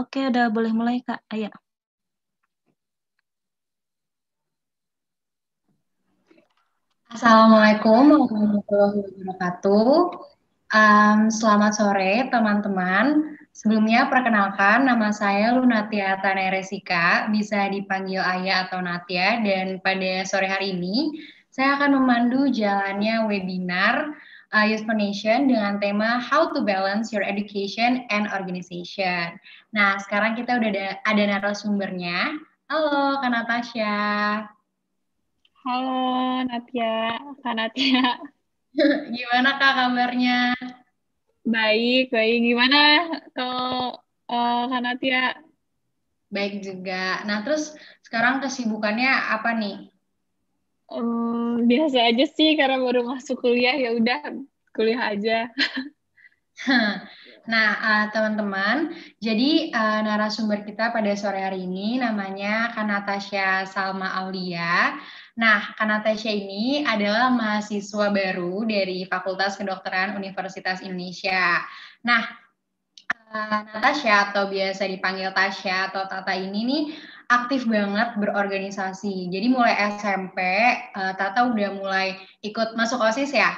Oke, udah boleh mulai Kak. Ayo. Assalamualaikum warahmatullahi wabarakatuh. Um, selamat sore teman-teman. Sebelumnya perkenalkan nama saya Lunatia Taneresika, bisa dipanggil Ayah atau Natia dan pada sore hari ini saya akan memandu jalannya webinar Uh, Youth Foundation dengan tema How to Balance Your Education and Organization. Nah, sekarang kita udah ada, ada narasumbernya. Halo, Kak Natasha. Halo, Natya. Kak Natia. Gimana, Kak, kabarnya? Baik, baik. Gimana kalau uh, Kak Natia? Baik juga. Nah, terus sekarang kesibukannya apa nih? Um, biasa aja sih karena baru masuk kuliah ya udah kuliah aja. Nah, teman eh, teman-teman, jadi uh, narasumber kita pada sore hari ini namanya Kanatasha Salma Aulia. Nah, Kanatasha ini adalah mahasiswa baru dari Fakultas Kedokteran Universitas Indonesia. Nah, eh, Natasha atau biasa dipanggil Tasha atau Tata ini nih aktif banget berorganisasi. Jadi mulai SMP, Tata udah mulai ikut masuk OSIS ya?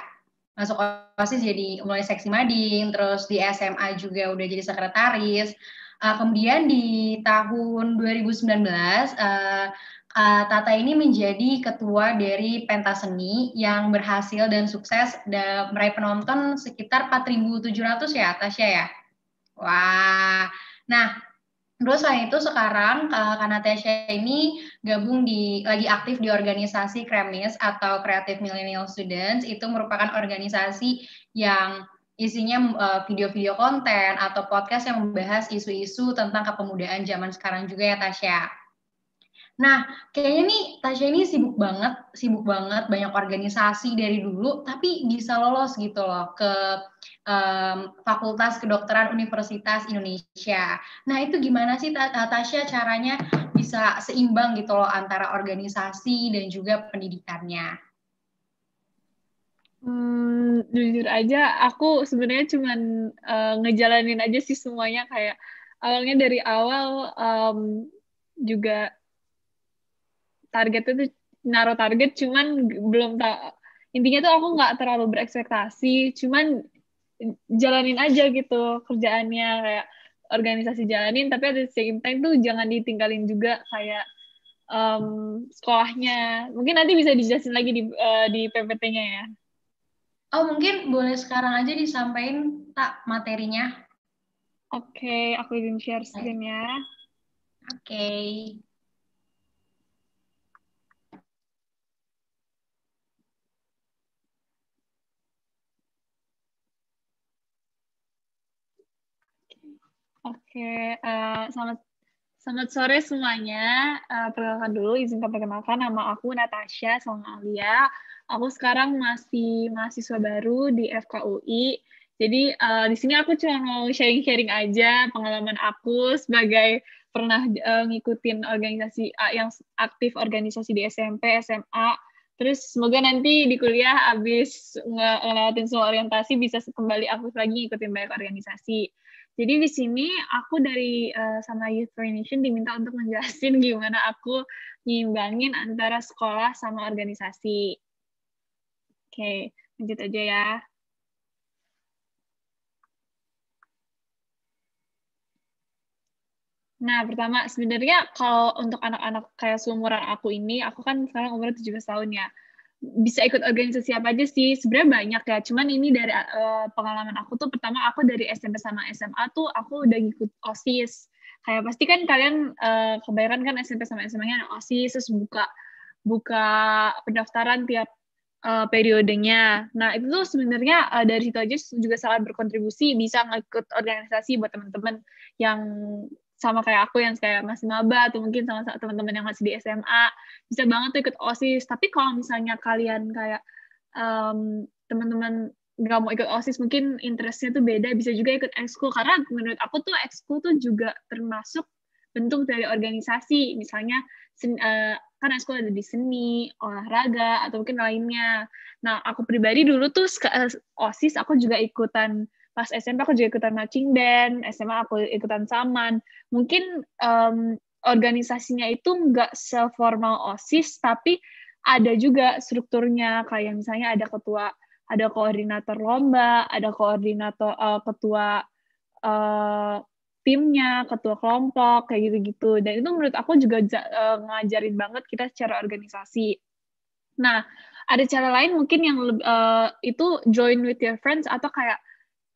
masuk OSIS jadi mulai seksi mading, terus di SMA juga udah jadi sekretaris. Uh, kemudian di tahun 2019 uh, uh, Tata ini menjadi ketua dari pentas seni yang berhasil dan sukses dan meraih penonton sekitar 4.700 ya Tasya ya. Wah. Nah, Terus selain itu sekarang eh, karena Tasha ini gabung di lagi aktif di organisasi Kremis atau Creative Millennial Students itu merupakan organisasi yang isinya eh, video-video konten atau podcast yang membahas isu-isu tentang kepemudaan zaman sekarang juga ya Tasha. Nah, kayaknya nih Tasya ini sibuk banget, sibuk banget banyak organisasi dari dulu, tapi bisa lolos gitu loh ke um, Fakultas Kedokteran Universitas Indonesia. Nah, itu gimana sih eh, Tasya caranya bisa seimbang gitu loh antara organisasi dan juga pendidikannya? Hmm, jujur aja, aku sebenarnya cuman uh, ngejalanin aja sih semuanya kayak awalnya dari awal um, juga target itu naruh target cuman belum tak intinya tuh aku nggak terlalu berekspektasi cuman jalanin aja gitu kerjaannya kayak organisasi jalanin tapi ada same time tuh jangan ditinggalin juga kayak um, sekolahnya mungkin nanti bisa dijelasin lagi di uh, di PPT-nya ya Oh mungkin boleh sekarang aja disampaikan tak materinya. Oke, okay, aku izin share screen ya. Oke. Okay. Oke, uh, selamat selamat sore semuanya. Uh, perkenalkan dulu, izin perkenalkan nama aku Natasha Songalia. Aku sekarang masih mahasiswa baru di FKUI. Jadi uh, di sini aku cuma mau sharing-sharing aja pengalaman aku sebagai pernah uh, ngikutin organisasi uh, yang aktif organisasi di SMP, SMA. Terus semoga nanti di kuliah abis ngelewatin semua orientasi bisa kembali aktif lagi ngikutin banyak organisasi. Jadi di sini aku dari uh, sama Youth Foundation diminta untuk menjelaskan gimana aku nyimbangin antara sekolah sama organisasi. Oke, okay, lanjut aja ya. Nah, pertama sebenarnya kalau untuk anak-anak kayak seumuran aku ini, aku kan sekarang umur 17 tahun ya bisa ikut organisasi apa aja sih sebenarnya banyak ya cuman ini dari uh, pengalaman aku tuh pertama aku dari SMP sama SMA tuh aku udah ngikut osis kayak pasti kan kalian uh, kebanyakan kan SMP sama SMA-nya osis terus buka buka pendaftaran tiap uh, periodenya nah itu tuh sebenarnya uh, dari situ aja juga sangat berkontribusi bisa ngikut organisasi buat teman-teman yang sama kayak aku yang kayak masih maba atau mungkin sama teman-teman yang masih di SMA bisa banget tuh ikut osis tapi kalau misalnya kalian kayak um, teman-teman nggak mau ikut osis mungkin interestnya tuh beda bisa juga ikut ekskul karena menurut aku tuh ekskul tuh juga termasuk bentuk dari organisasi misalnya sen, uh, kan ekskul ada di seni olahraga atau mungkin lainnya nah aku pribadi dulu tuh eh, osis aku juga ikutan pas SMP aku juga ikutan marching band, SMA aku ikutan saman. Mungkin um, organisasinya itu nggak seformal OSIS, tapi ada juga strukturnya. Kayak misalnya ada ketua, ada koordinator lomba, ada koordinator uh, ketua uh, timnya, ketua kelompok, kayak gitu-gitu. Dan itu menurut aku juga uh, ngajarin banget kita secara organisasi. Nah, ada cara lain mungkin yang uh, itu join with your friends atau kayak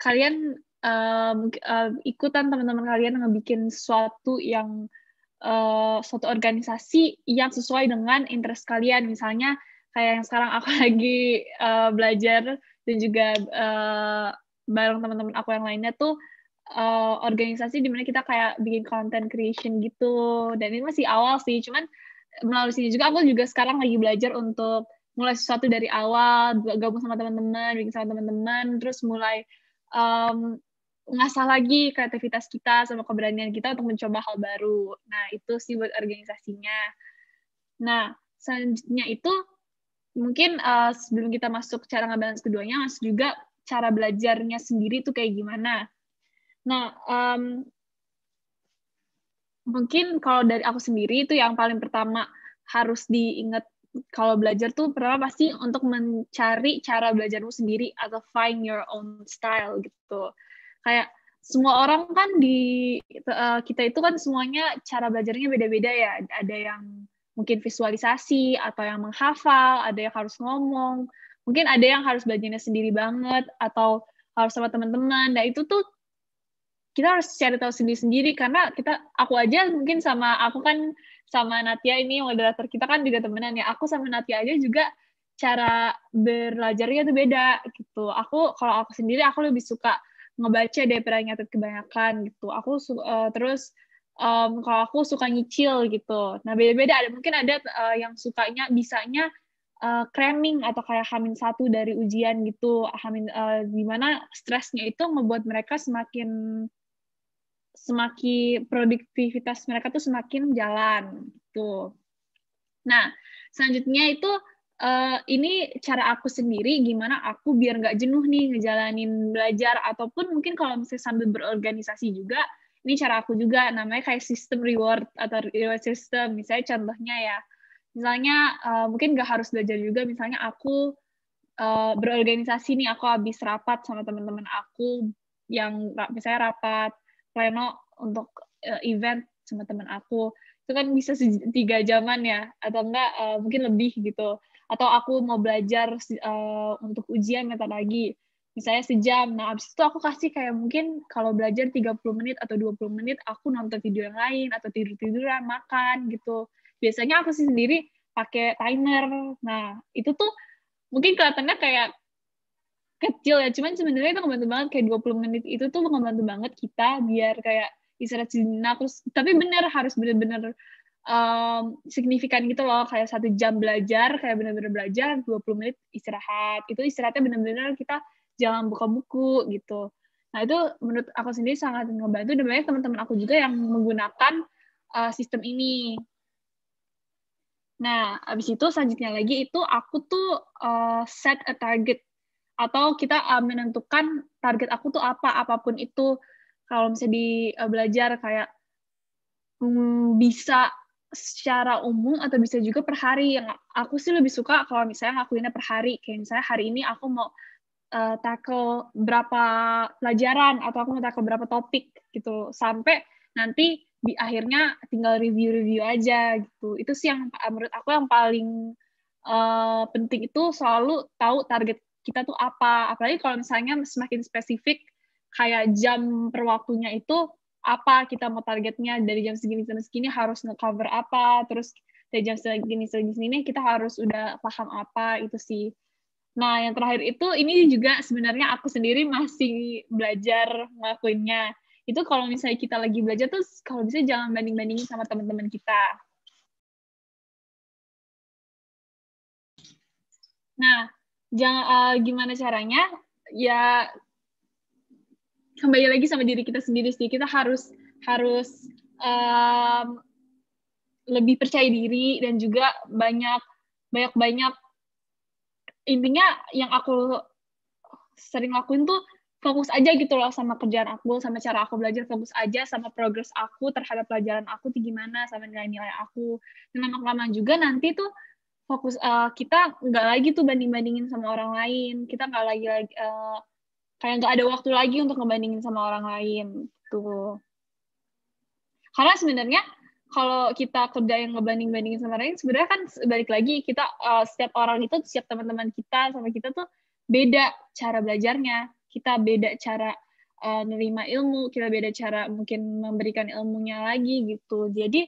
kalian um, um, ikutan teman-teman kalian ngebikin sesuatu yang uh, suatu organisasi yang sesuai dengan interest kalian misalnya kayak yang sekarang aku lagi uh, belajar dan juga uh, bareng teman-teman aku yang lainnya tuh uh, organisasi dimana kita kayak bikin content creation gitu dan ini masih awal sih cuman melalui sini juga aku juga sekarang lagi belajar untuk mulai sesuatu dari awal gabung sama teman-teman bikin sama teman-teman terus mulai um, ngasah lagi kreativitas kita sama keberanian kita untuk mencoba hal baru. Nah, itu sih buat organisasinya. Nah, selanjutnya itu mungkin uh, sebelum kita masuk cara ngebalance keduanya, masuk juga cara belajarnya sendiri itu kayak gimana. Nah, um, mungkin kalau dari aku sendiri itu yang paling pertama harus diingat kalau belajar tuh pertama pasti untuk mencari cara belajarmu sendiri atau find your own style gitu. Kayak semua orang kan di uh, kita itu kan semuanya cara belajarnya beda-beda ya. Ada yang mungkin visualisasi atau yang menghafal, ada yang harus ngomong, mungkin ada yang harus belajarnya sendiri banget atau harus sama teman-teman. Nah, itu tuh kita harus cari tahu sendiri-sendiri karena kita aku aja mungkin sama aku kan sama Natia ini moderator kita kan juga temenan ya. Aku sama Natia aja juga cara belajarnya tuh beda gitu. Aku kalau aku sendiri aku lebih suka ngebaca daripada nyatet kebanyakan gitu. Aku uh, terus um, kalau aku suka nyicil gitu. Nah beda-beda ada mungkin ada uh, yang sukanya bisanya uh, cramming atau kayak hamin satu dari ujian gitu hamin uh, gimana stresnya itu membuat mereka semakin semakin produktivitas mereka tuh semakin jalan gitu. Nah, selanjutnya itu uh, ini cara aku sendiri gimana aku biar nggak jenuh nih ngejalanin belajar ataupun mungkin kalau misalnya sambil berorganisasi juga ini cara aku juga namanya kayak sistem reward atau reward system misalnya contohnya ya misalnya uh, mungkin nggak harus belajar juga misalnya aku uh, berorganisasi nih aku habis rapat sama teman-teman aku yang misalnya rapat pleno untuk uh, event sama teman aku itu kan bisa tiga jaman ya atau enggak uh, mungkin lebih gitu atau aku mau belajar uh, untuk ujian meta lagi misalnya sejam nah abis itu aku kasih kayak mungkin kalau belajar 30 menit atau 20 menit aku nonton video yang lain atau tidur-tiduran makan gitu biasanya aku sih sendiri pakai timer nah itu tuh mungkin kelihatannya kayak kecil ya cuman sebenarnya itu ngebantu banget kayak 20 menit itu tuh ngebantu banget kita biar kayak istirahat sejenak terus tapi bener harus bener-bener um, signifikan gitu loh kayak satu jam belajar kayak bener-bener belajar 20 menit istirahat itu istirahatnya bener-bener kita jangan buka buku gitu nah itu menurut aku sendiri sangat ngebantu dan banyak teman-teman aku juga yang menggunakan uh, sistem ini Nah, abis itu selanjutnya lagi itu aku tuh uh, set a target atau kita uh, menentukan target aku tuh apa apapun itu kalau misalnya di uh, belajar kayak um, bisa secara umum atau bisa juga per hari yang aku sih lebih suka kalau misalnya aku ini per hari kayak misalnya hari ini aku mau uh, tackle berapa pelajaran atau aku mau tackle berapa topik gitu sampai nanti di akhirnya tinggal review-review aja gitu itu sih yang menurut aku yang paling uh, penting itu selalu tahu target kita tuh apa apalagi kalau misalnya semakin spesifik kayak jam per waktunya itu apa kita mau targetnya dari jam segini sampai segini harus ngecover apa terus dari jam segini segini ini kita harus udah paham apa itu sih Nah, yang terakhir itu ini juga sebenarnya aku sendiri masih belajar ngelakuinnya. Itu kalau misalnya kita lagi belajar terus kalau bisa jangan banding-bandingin sama teman-teman kita. Nah, jangan uh, eh, gimana caranya ya kembali lagi sama diri kita sendiri sih kita harus harus um, lebih percaya diri dan juga banyak banyak banyak intinya yang aku sering lakuin tuh fokus aja gitu loh sama kerjaan aku, sama cara aku belajar, fokus aja sama progres aku terhadap pelajaran aku tuh gimana, sama nilai-nilai aku. Dan lama-lama juga nanti tuh fokus uh, kita nggak lagi tuh banding bandingin sama orang lain kita nggak lagi uh, kayak nggak ada waktu lagi untuk ngebandingin sama orang lain tuh gitu. karena sebenarnya kalau kita kerja yang ngebanding bandingin sama orang lain sebenarnya kan balik lagi kita uh, setiap orang itu setiap teman-teman kita sama kita tuh beda cara belajarnya kita beda cara uh, nerima ilmu kita beda cara mungkin memberikan ilmunya lagi gitu jadi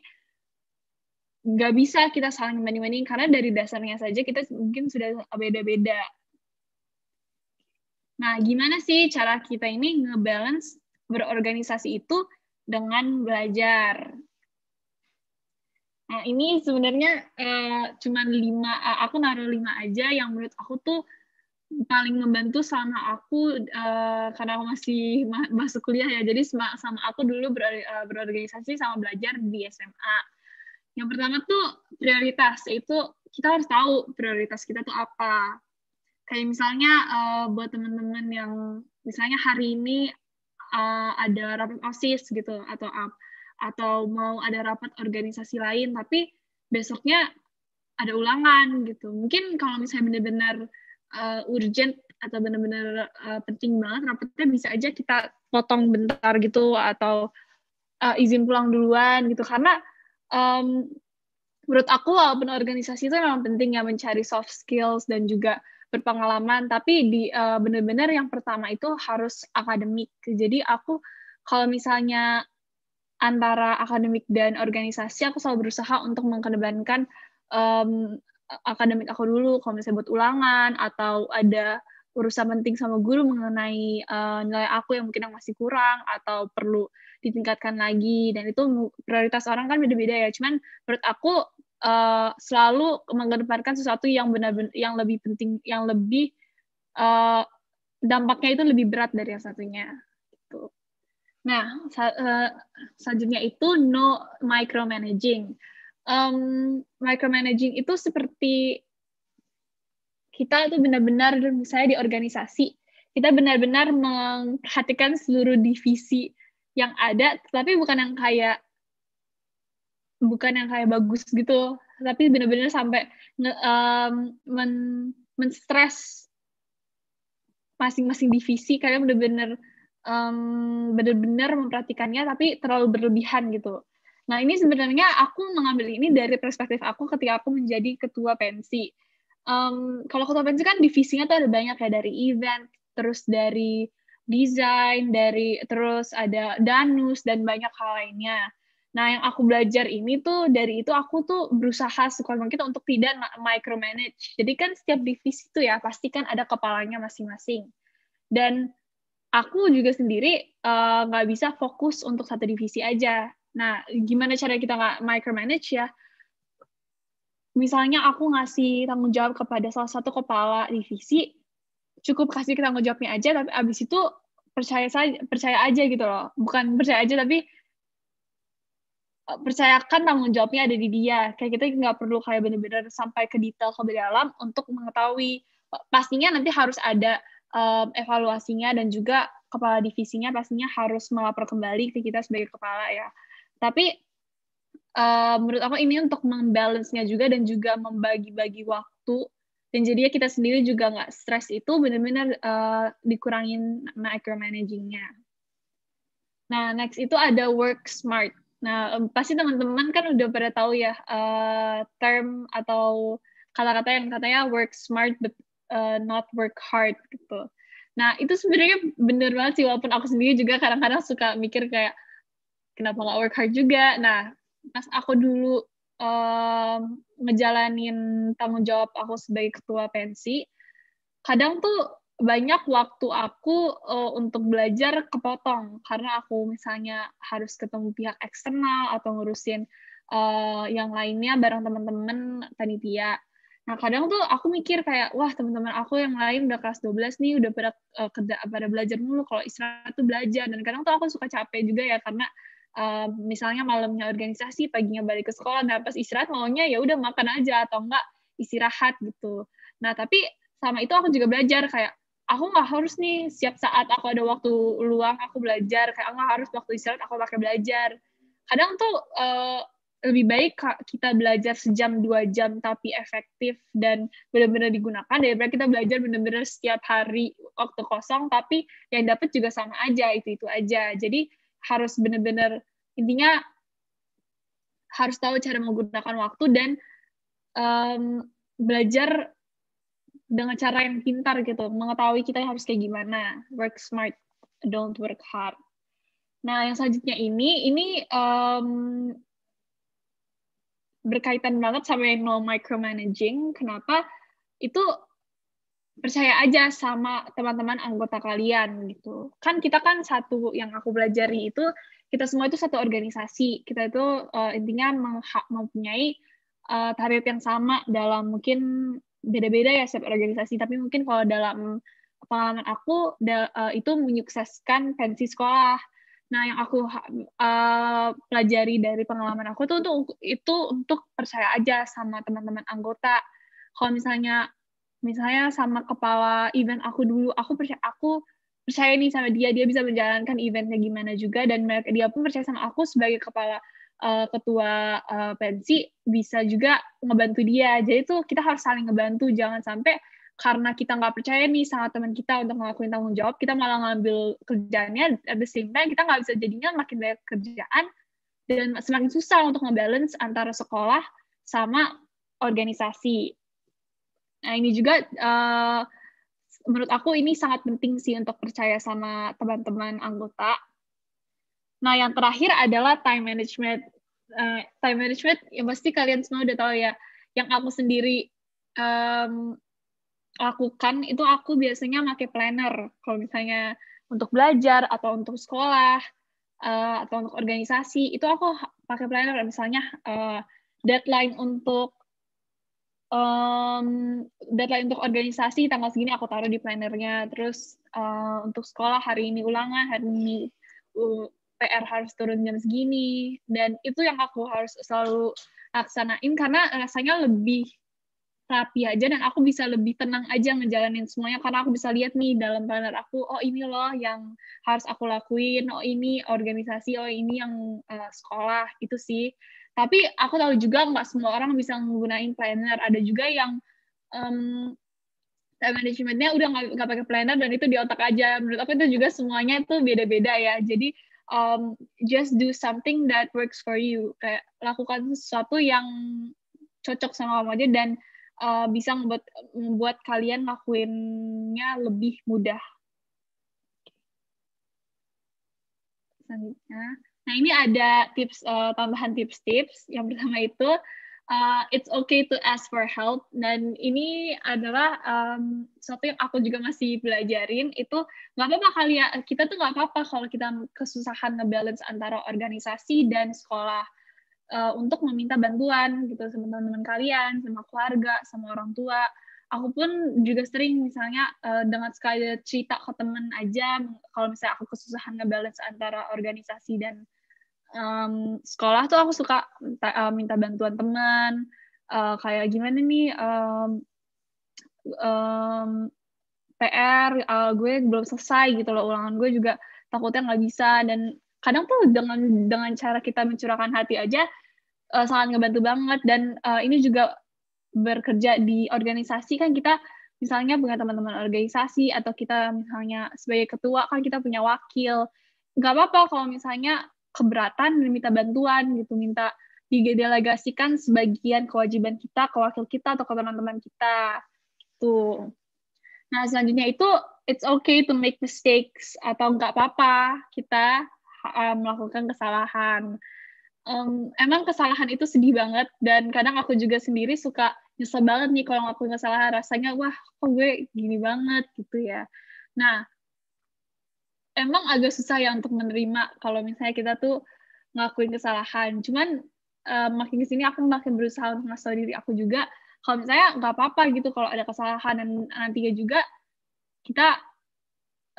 nggak bisa kita saling banding-bandingin karena dari dasarnya saja kita mungkin sudah beda-beda. Nah, gimana sih cara kita ini ngebalance berorganisasi itu dengan belajar? Nah, ini sebenarnya eh, cuman lima, eh, aku naruh lima aja yang menurut aku tuh paling membantu sama aku eh, karena aku masih ma masuk kuliah ya jadi sama, sama aku dulu ber, eh, berorganisasi sama belajar di SMA yang pertama tuh prioritas, yaitu kita harus tahu prioritas kita tuh apa. Kayak misalnya uh, buat teman-teman yang misalnya hari ini uh, ada rapat OSIS gitu atau up atau mau ada rapat organisasi lain tapi besoknya ada ulangan gitu. Mungkin kalau misalnya benar-benar uh, urgent atau benar-benar uh, penting banget rapatnya bisa aja kita potong bentar gitu atau uh, izin pulang duluan gitu karena um, menurut aku walaupun eh, organisasi itu memang penting ya mencari soft skills dan juga berpengalaman tapi di uh, eh, benar-benar yang pertama itu harus akademik jadi aku kalau misalnya antara akademik dan organisasi aku selalu berusaha untuk mengkedepankan um, akademik aku dulu kalau misalnya buat ulangan atau ada urusan penting sama guru mengenai uh, nilai aku yang mungkin yang masih kurang atau perlu ditingkatkan lagi dan itu prioritas orang kan beda-beda ya cuman menurut aku uh, selalu mengedepankan sesuatu yang benar-benar yang lebih penting yang lebih uh, dampaknya itu lebih berat dari yang satunya gitu. nah sa uh, selanjutnya itu no micromanaging um, micromanaging itu seperti kita tuh benar-benar misalnya di organisasi kita benar-benar memperhatikan seluruh divisi yang ada tapi bukan yang kayak bukan yang kayak bagus gitu tapi benar-benar sampai um, men menstres masing-masing divisi kalian benar-benar um, benar-benar memperhatikannya tapi terlalu berlebihan gitu nah ini sebenarnya aku mengambil ini dari perspektif aku ketika aku menjadi ketua pensi um, kalau pensi kan divisinya tuh ada banyak ya dari event, terus dari desain, dari terus ada danus dan banyak hal lainnya. Nah, yang aku belajar ini tuh dari itu aku tuh berusaha sekuat mungkin untuk tidak micromanage. Jadi kan setiap divisi itu ya pasti kan ada kepalanya masing-masing. Dan aku juga sendiri eh, nggak uh, bisa fokus untuk satu divisi aja. Nah, gimana cara kita nggak micromanage ya? misalnya aku ngasih tanggung jawab kepada salah satu kepala divisi, cukup kasih tanggung jawabnya aja, tapi abis itu percaya saja, percaya aja gitu loh. Bukan percaya aja, tapi eh, percayakan tanggung jawabnya ada di dia. Kayak kita nggak perlu kayak bener-bener sampai ke detail ke dalam untuk mengetahui. Eh, pastinya nanti harus ada um, evaluasinya dan juga kepala divisinya pastinya harus melapor kembali ke kita sebagai kepala ya. Tapi uh, menurut aku ini untuk membalance-nya juga dan juga membagi-bagi waktu dan ya kita sendiri juga nggak stres itu benar-benar uh, dikurangin micromanagingnya. Nah next itu ada work smart. Nah pasti teman-teman kan udah pada tahu ya uh, term atau kata-kata yang katanya work smart but uh, not work hard gitu. Nah itu sebenarnya bener banget sih walaupun aku sendiri juga kadang-kadang suka mikir kayak kenapa nggak work hard juga. Nah pas aku dulu um, ngejalanin tanggung jawab aku sebagai ketua pensi, kadang tuh banyak waktu aku uh, untuk belajar kepotong karena aku misalnya harus ketemu pihak eksternal atau ngurusin uh, yang lainnya bareng teman-teman panitia. Nah, kadang tuh aku mikir kayak, wah teman-teman aku yang lain udah kelas 12 nih, udah pada, uh, pada belajar mulu, kalau istirahat tuh belajar. Dan kadang tuh aku suka capek juga ya, karena misalnya malamnya organisasi, paginya balik ke sekolah, nah pas istirahat maunya ya udah makan aja atau enggak istirahat gitu. Nah tapi sama itu aku juga belajar kayak aku nggak harus nih siap saat aku ada waktu luang aku belajar kayak nggak harus waktu istirahat aku pakai belajar kadang tuh uh, lebih baik kita belajar sejam dua jam tapi efektif dan benar-benar digunakan daripada kita belajar benar-benar setiap hari waktu kosong tapi yang dapat juga sama aja itu itu aja jadi harus benar-benar intinya harus tahu cara menggunakan waktu dan um, belajar dengan cara yang pintar gitu, mengetahui kita harus kayak gimana. Work smart, don't work hard. Nah, yang selanjutnya ini, ini um, berkaitan banget sama yang no micromanaging. Kenapa? Itu percaya aja sama teman-teman anggota kalian gitu. Kan kita kan satu yang aku pelajari itu kita semua itu satu organisasi. Kita itu uh, intinya mempunyai uh, target yang sama dalam mungkin beda-beda ya setiap organisasi, tapi mungkin kalau dalam pengalaman aku da, uh, itu menyukseskan pensi sekolah. Nah, yang aku uh, pelajari dari pengalaman aku tuh untuk itu untuk percaya aja sama teman-teman anggota. Kalau misalnya misalnya sama kepala event aku dulu aku percaya aku percaya nih sama dia dia bisa menjalankan eventnya gimana juga dan mereka dia pun percaya sama aku sebagai kepala uh, ketua uh, eh, pensi bisa juga ngebantu dia jadi tuh kita harus saling ngebantu jangan sampai karena kita nggak percaya nih sama teman kita untuk ngelakuin tanggung jawab kita malah ngambil kerjaannya at the same kita nggak bisa jadinya makin banyak kerjaan dan semakin susah untuk ngebalance antara sekolah sama organisasi Nah ini juga uh, menurut aku ini sangat penting sih untuk percaya sama teman-teman anggota. Nah yang terakhir adalah time management. Uh, time management yang pasti kalian semua udah tahu ya. Yang aku sendiri um, lakukan itu aku biasanya pakai planner kalau misalnya untuk belajar atau untuk sekolah uh, atau untuk organisasi itu aku pakai planner misalnya uh, deadline untuk um, deadline untuk organisasi tanggal segini aku taruh di plannernya terus uh, untuk sekolah hari ini ulangan hari ini PR harus turun jam segini dan itu yang aku harus selalu laksanain karena rasanya lebih rapi aja dan aku bisa lebih tenang aja ngejalanin semuanya karena aku bisa lihat nih dalam planner aku oh ini loh yang harus aku lakuin oh ini organisasi oh ini yang uh, sekolah itu sih tapi aku tahu juga nggak semua orang bisa menggunakan planner. Ada juga yang um, time managementnya udah nggak pakai planner dan itu di otak aja. Menurut aku itu juga semuanya itu beda-beda ya. Jadi um, just do something that works for you. Kayak lakukan sesuatu yang cocok sama kamu aja dan uh, bisa membuat, membuat kalian lakuinnya lebih mudah. Selanjutnya, Nah ini ada tips uh, tambahan tips-tips. Yang pertama itu uh, it's okay to ask for help dan ini adalah um, sesuatu yang aku juga masih belajarin itu nggak apa-apa kali ya kita tuh nggak apa-apa kalau kita kesusahan ngebalance antara organisasi dan sekolah uh, untuk meminta bantuan gitu sama teman-teman kalian sama keluarga sama orang tua aku pun juga sering misalnya uh, dengan sekali cerita ke teman aja kalau misalnya aku kesusahan ngebalance antara organisasi dan um, sekolah tuh aku suka minta, uh, minta bantuan teman uh, kayak gimana nih um, um, PR uh, eh, gue belum selesai gitu loh ulangan gue juga takutnya nggak bisa dan kadang tuh dengan dengan cara kita mencurahkan hati aja uh, sangat ngebantu banget dan uh, ini juga bekerja di organisasi kan kita misalnya punya teman-teman organisasi atau kita misalnya sebagai ketua kan kita punya wakil nggak apa-apa kalau misalnya keberatan dan minta bantuan gitu, minta didelegasikan sebagian kewajiban kita ke wakil kita atau ke teman-teman kita. Tuh. Gitu. Nah, selanjutnya itu it's okay to make mistakes atau nggak apa-apa kita um, melakukan kesalahan. Um, emang kesalahan itu sedih banget dan kadang aku juga sendiri suka nyesel banget nih kalau ngelakuin kesalahan rasanya wah kok gue gini banget gitu ya. Nah, emang agak susah ya untuk menerima kalau misalnya kita tuh ngakuin kesalahan. Cuman uh, makin kesini aku makin berusaha untuk ngasih diri aku juga kalau misalnya nggak apa-apa gitu kalau ada kesalahan dan nantinya juga kita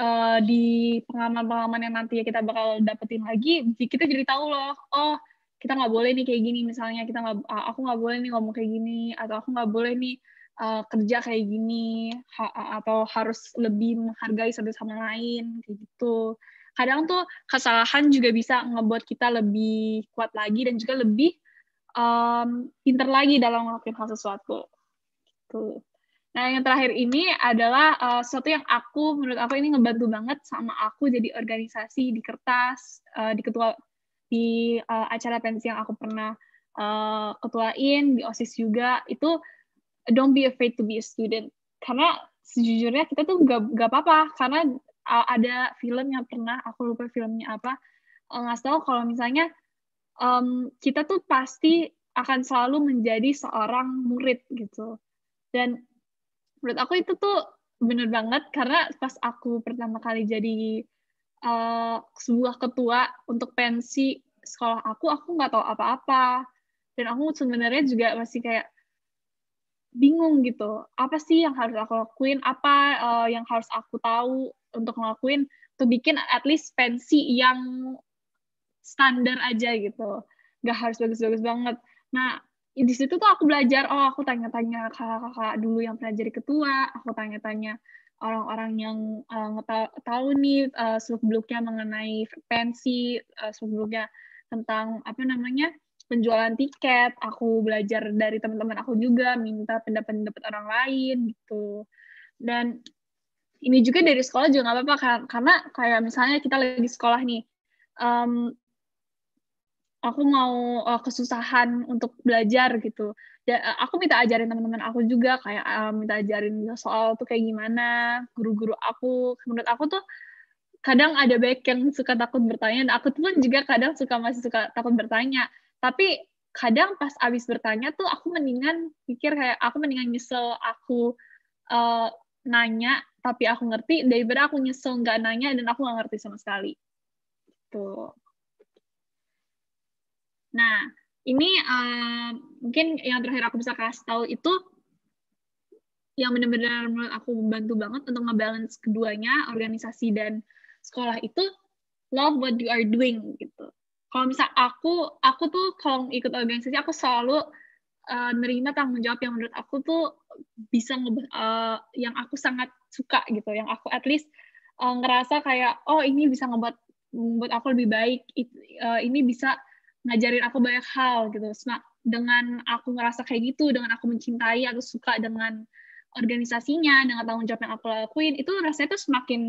uh, di pengalaman-pengalaman yang nantinya kita bakal dapetin lagi kita jadi tahu loh oh kita nggak boleh nih kayak gini misalnya kita nggak ah, aku nggak boleh nih ngomong kayak gini atau aku nggak boleh nih uh, kerja kayak gini ha atau harus lebih menghargai satu sama lain kayak gitu kadang tuh kesalahan juga bisa ngebuat kita lebih kuat lagi dan juga lebih um, pinter lagi dalam ngelakuin hal sesuatu gitu nah yang terakhir ini adalah uh, sesuatu yang aku menurut aku ini ngebantu banget sama aku jadi organisasi di kertas uh, di ketua di uh, acara pensi yang aku pernah uh, ketuain di osis juga itu don't be afraid to be a student karena sejujurnya kita tuh gak apa-apa karena uh, ada film yang pernah aku lupa filmnya apa uh, tahu kalau misalnya um, kita tuh pasti akan selalu menjadi seorang murid gitu dan menurut aku itu tuh bener banget karena pas aku pertama kali jadi uh, sebuah ketua untuk pensi sekolah aku aku nggak tahu apa-apa dan aku sebenarnya juga masih kayak bingung gitu apa sih yang harus aku lakuin apa uh, yang harus aku tahu untuk ngelakuin tuh bikin at least pensi yang standar aja gitu nggak harus bagus-bagus banget nah di situ tuh aku belajar oh aku tanya-tanya kakak-kakak dulu yang pernah jadi ketua aku tanya-tanya orang-orang yang uh, tahu nih uh, eh, seluk mengenai pensi uh, seluk tentang apa namanya penjualan tiket, aku belajar dari teman-teman aku juga, minta pendapat-pendapat orang lain gitu. Dan ini juga dari sekolah juga nggak apa-apa karena kayak misalnya kita lagi sekolah nih, um, aku mau uh, kesusahan untuk belajar gitu. Dan ya, e, aku minta ajarin teman-teman aku juga kayak uh, minta ajarin soal tuh kayak gimana, guru-guru aku. Menurut aku tuh kadang ada baik yang suka takut bertanya, dan aku tuh juga kadang suka masih suka takut bertanya tapi kadang pas abis bertanya tuh aku mendingan pikir kayak aku mendingan nyesel aku uh, nanya tapi aku ngerti daripada aku nyesel nggak nanya dan aku nggak ngerti sama sekali tuh gitu. nah ini uh, mungkin yang terakhir aku bisa kasih tahu itu yang benar-benar menurut aku membantu banget untuk ngebalance keduanya organisasi dan sekolah itu love what you are doing gitu kalau misal aku aku tuh kalau ikut organisasi aku selalu uh, nerima tanggung jawab yang menurut aku tuh bisa uh, yang aku sangat suka gitu yang aku at least uh, ngerasa kayak oh ini bisa ngebuat membuat aku lebih baik It, uh, ini bisa ngajarin aku banyak hal gitu nah dengan aku ngerasa kayak gitu dengan aku mencintai aku suka dengan organisasinya dengan tanggung jawab yang aku lakuin itu rasanya tuh semakin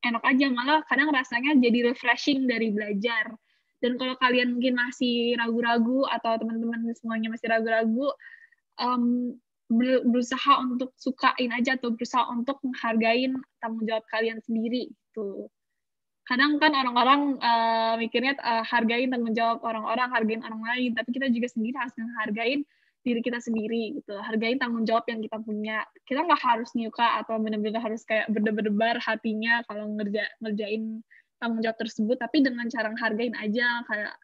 enak aja malah kadang rasanya jadi refreshing dari belajar dan kalau kalian mungkin masih ragu-ragu atau teman-teman semuanya masih ragu-ragu, um, berusaha untuk sukain aja atau berusaha untuk menghargain tanggung jawab kalian sendiri gitu. Kadang kan orang-orang uh, mikirnya uh, hargain tanggung jawab orang-orang, hargain orang lain, tapi kita juga sendiri harus menghargain diri kita sendiri gitu hargain tanggung jawab yang kita punya kita nggak harus nyuka atau benar-benar harus kayak berdebar-debar hatinya kalau ngerja ngerjain tanggung jawab tersebut tapi dengan cara hargain aja kayak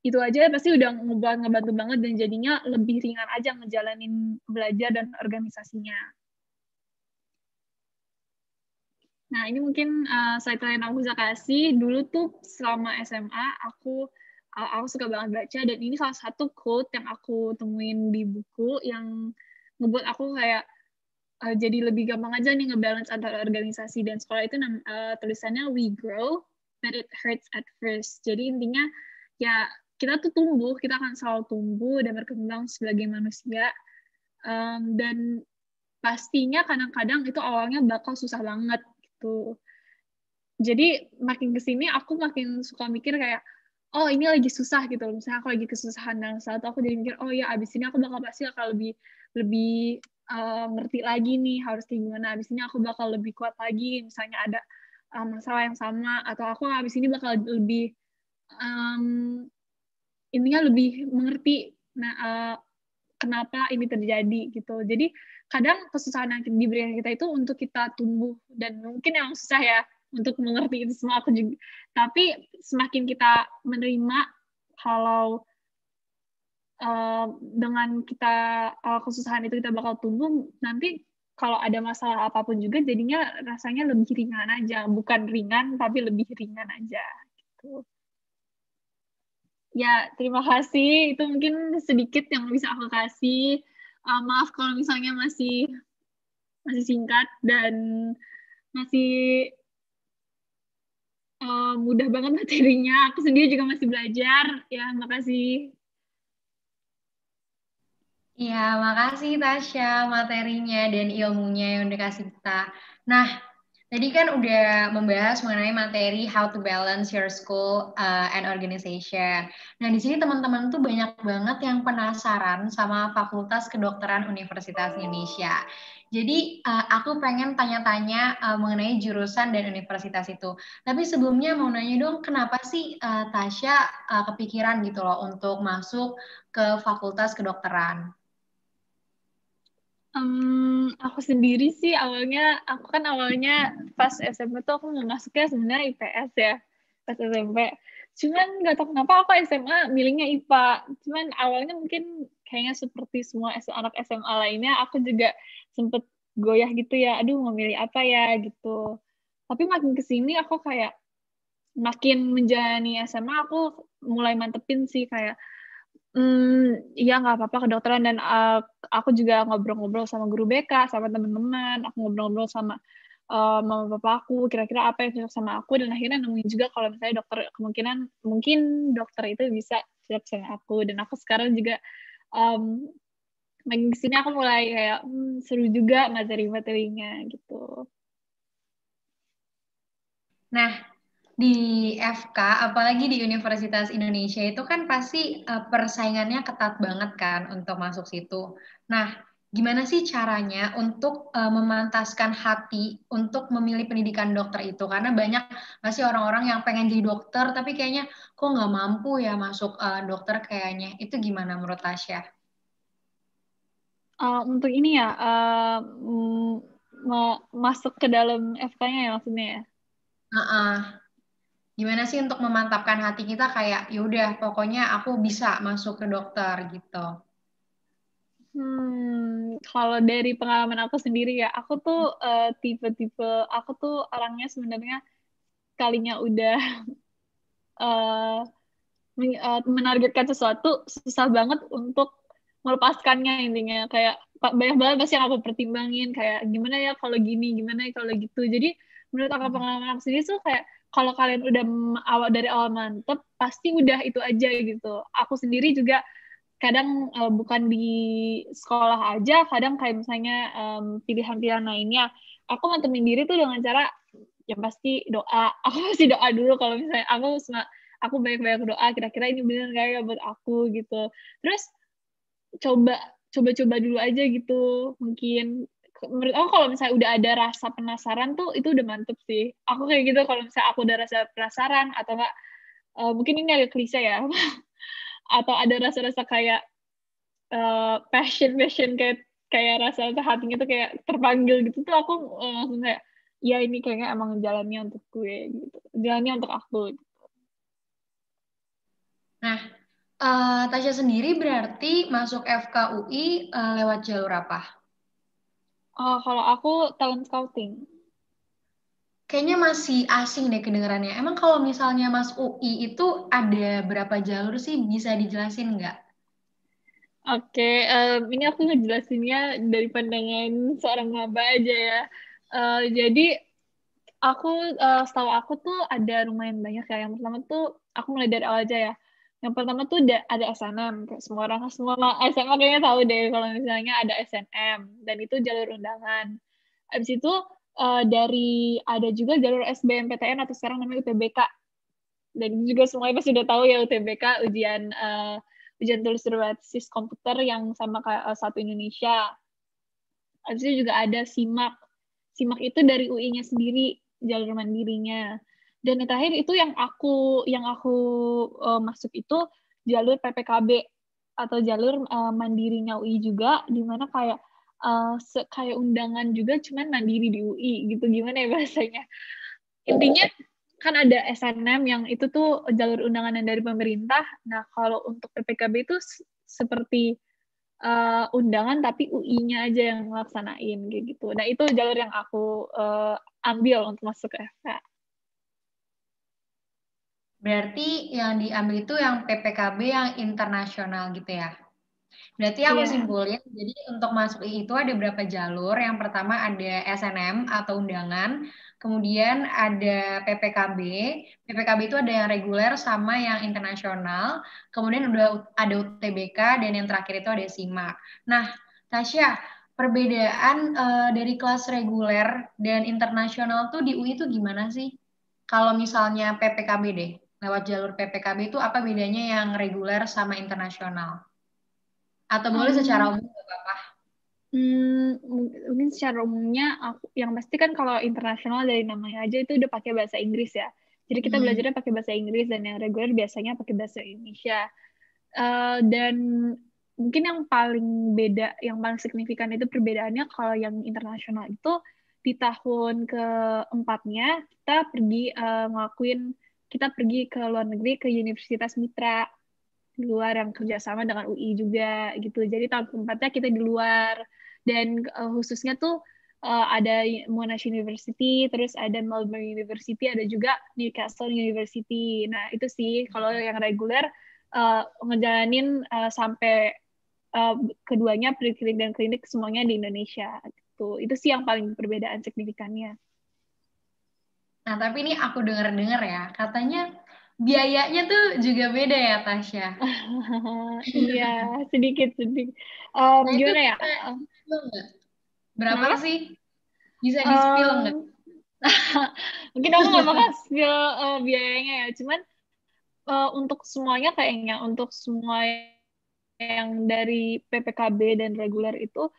itu aja ya, pasti udah ngebantu, ngebantu banget dan jadinya lebih ringan aja ngejalanin belajar dan organisasinya. Nah, ini mungkin uh, saya yang aku bisa kasih. Dulu tuh selama SMA, aku uh, aku suka banget baca, dan ini salah satu quote yang aku temuin di buku yang ngebuat aku kayak, uh, jadi lebih gampang aja nih ngebalance antara organisasi dan sekolah itu uh, tulisannya we grow but it hurts at first. Jadi intinya ya kita tuh tumbuh, kita akan selalu tumbuh dan berkembang sebagai manusia. Um, dan pastinya kadang-kadang itu awalnya bakal susah banget gitu. Jadi makin kesini aku makin suka mikir kayak, oh ini lagi susah gitu. Misalnya aku lagi kesusahan dalam satu, aku jadi mikir, oh ya abis ini aku bakal pasti akan lebih lebih uh, ngerti lagi nih harus gimana abis ini aku bakal lebih kuat lagi misalnya ada uh, masalah yang sama atau aku abis ini bakal lebih um, intinya lebih mengerti nah uh, kenapa ini terjadi gitu jadi kadang kesusahan yang diberikan kita itu untuk kita tumbuh dan mungkin yang susah ya untuk mengerti itu semua aku juga tapi semakin kita menerima kalau uh, dengan kita uh, kesusahan itu kita bakal tumbuh nanti kalau ada masalah apapun juga jadinya rasanya lebih ringan aja bukan ringan tapi lebih ringan aja gitu ya terima kasih itu mungkin sedikit yang bisa aku kasih uh, maaf kalau misalnya masih masih singkat dan masih uh, mudah banget materinya aku sendiri juga masih belajar ya makasih Iya, makasih Tasya materinya dan ilmunya yang udah kasih kita. Nah, tadi kan udah membahas mengenai materi how to balance your school uh, and organization. Nah, di sini teman-teman tuh banyak banget yang penasaran sama Fakultas Kedokteran Universitas Indonesia. Jadi, uh, aku pengen tanya-tanya uh, mengenai jurusan dan universitas itu. Tapi sebelumnya mau nanya dong, kenapa sih uh, Tasya uh, kepikiran gitu loh untuk masuk ke Fakultas Kedokteran? Um, aku sendiri sih awalnya aku kan awalnya pas SMP tuh aku nggak masuknya sebenarnya IPS ya pas SMP. Cuman nggak tau kenapa aku SMA milihnya IPA. Cuman awalnya mungkin kayaknya seperti semua anak SMA lainnya aku juga sempet goyah gitu ya. Aduh mau milih apa ya gitu. Tapi makin kesini aku kayak makin menjalani SMA aku mulai mantepin sih kayak hmm iya nggak apa-apa ke dokteran dan, uh, aku juga ngobrol-ngobrol sama guru BK, sama teman-teman, aku ngobrol-ngobrol sama, uh, mama papa aku, kira-kira apa yang cocok sama aku dan akhirnya nemuin juga kalau misalnya dokter kemungkinan mungkin dokter itu bisa cocok sama aku dan aku sekarang juga, um, makin sini aku mulai kayak, hmm, seru juga materi-materinya gitu. Nah di FK, apalagi di Universitas Indonesia itu kan pasti eh, persaingannya ketat banget kan untuk masuk situ. Nah, gimana sih caranya untuk eh, memantaskan hati untuk memilih pendidikan dokter itu? Karena banyak masih orang-orang yang pengen jadi dokter, tapi kayaknya kok nggak mampu ya masuk eh, dokter kayaknya. Itu gimana menurut Tasya? Uh, untuk ini ya, uh, masuk ke dalam FK-nya ya maksudnya ya? uh uh gimana sih untuk memantapkan hati kita kayak yaudah pokoknya aku bisa masuk ke dokter gitu? Hmm, kalau dari pengalaman aku sendiri ya, aku tuh eh, tipe-tipe, uh, aku tuh orangnya sebenarnya kalinya udah eh, eh, menargetkan sesuatu, susah banget untuk melepaskannya intinya. Kayak banyak banget pasti yang aku pertimbangin, kayak gimana ya kalau gini, gimana ya kalau gitu. Jadi menurut aku hmm. pengalaman aku sendiri tuh kayak kalau kalian udah awal dari awal mantep pasti udah itu aja gitu aku sendiri juga kadang uh, bukan di sekolah aja kadang kayak misalnya um, pilihan-pilihan lainnya aku mantepin diri tuh dengan cara yang pasti doa aku pasti doa dulu kalau misalnya aku aku banyak-banyak doa kira-kira ini bener gak ya buat aku gitu terus coba coba-coba dulu aja gitu mungkin menurut aku kalau misalnya udah ada rasa penasaran tuh itu udah mantep sih aku kayak gitu kalau misalnya aku udah rasa penasaran atau enggak uh, eh, mungkin ini agak klise ya atau ada rasa-rasa kayak uh, passion passion kayak kayak rasa hatinya tuh kayak terpanggil gitu tuh aku uh, langsung kayak ya ini kayaknya emang jalannya untuk gue gitu jalannya untuk aku gitu. nah uh, Tasya sendiri berarti masuk FKUI uh, lewat jalur apa? Oh, kalau aku talent scouting. Kayaknya masih asing deh kedengarannya. Emang kalau misalnya Mas UI itu ada berapa jalur sih bisa dijelasin nggak? Oke, okay, eh, um, ini aku ngejelasinnya dari pandangan seorang maba aja ya. Uh, jadi aku uh, setahu aku tuh ada lumayan banyak ya. Yang pertama tuh aku mulai dari awal aja ya. Yang pertama tuh ada SNM, semua orang semua SMA kan kayaknya tahu deh kalau misalnya ada SNM dan itu jalur undangan. abis itu uh, dari ada juga jalur SBMPTN atau sekarang namanya UTBK. Dan juga semuanya pasti sudah tahu ya UTBK ujian uh, ujian tulis berbasis komputer yang sama kayak uh, satu Indonesia. abis itu juga ada SIMAK. SIMAK itu dari UI-nya sendiri jalur mandirinya dan yang terakhir itu yang aku yang aku uh, eh, masuk itu jalur PPKB atau jalur uh, mandirinya UI juga di mana kayak uh, kayak undangan juga cuman mandiri di UI gitu gimana ya bahasanya intinya kan ada SNM yang itu tuh jalur undangan yang dari pemerintah nah kalau untuk PPKB itu seperti uh, undangan tapi UI-nya aja yang melaksanain gitu nah itu jalur yang aku uh, ambil untuk masuk ke FK Berarti yang diambil itu yang PPKB yang internasional gitu ya? Berarti aku yeah. simpulin, jadi untuk masuk UI itu ada berapa jalur. Yang pertama ada SNM atau undangan, kemudian ada PPKB. PPKB itu ada yang reguler sama yang internasional. Kemudian udah ada UTBK dan yang terakhir itu ada SIMA. Nah, Tasya, perbedaan uh, dari kelas reguler dan internasional tuh di UI itu gimana sih? Kalau misalnya PPKB deh lewat jalur PPKB itu apa bedanya yang reguler sama internasional? Atau boleh hmm. secara umum nggak apa-apa? Hmm, mungkin secara umumnya aku yang pasti kan kalau internasional dari namanya aja itu udah pakai bahasa Inggris ya. Jadi kita hmm. belajarnya pakai bahasa Inggris dan yang reguler biasanya pakai bahasa Indonesia. Uh, dan mungkin yang paling beda, yang paling signifikan itu perbedaannya kalau yang internasional itu di tahun keempatnya kita pergi uh, ngelakuin kita pergi ke luar negeri ke universitas mitra luar yang kerjasama dengan UI juga gitu. Jadi tahun keempatnya kita di luar dan uh, khususnya tuh uh, ada Monash University, terus ada Melbourne University, ada juga Newcastle University. Nah itu sih kalau yang reguler uh, ngejalanin uh, sampai uh, keduanya preklinik dan klinik semuanya di Indonesia. Gitu. Itu sih yang paling perbedaan signifikannya. Nah, tapi ini aku denger-denger ya, katanya biayanya tuh juga beda ya, Tasya. Iya, sedikit sedikit. Um, nah, gimana ya? Berapa nah? sih? Bisa di spill um, nggak? Mungkin aku nggak bakal spill uh, biayanya ya, cuman uh, untuk semuanya kayaknya, untuk semua yang dari PPKB dan reguler itu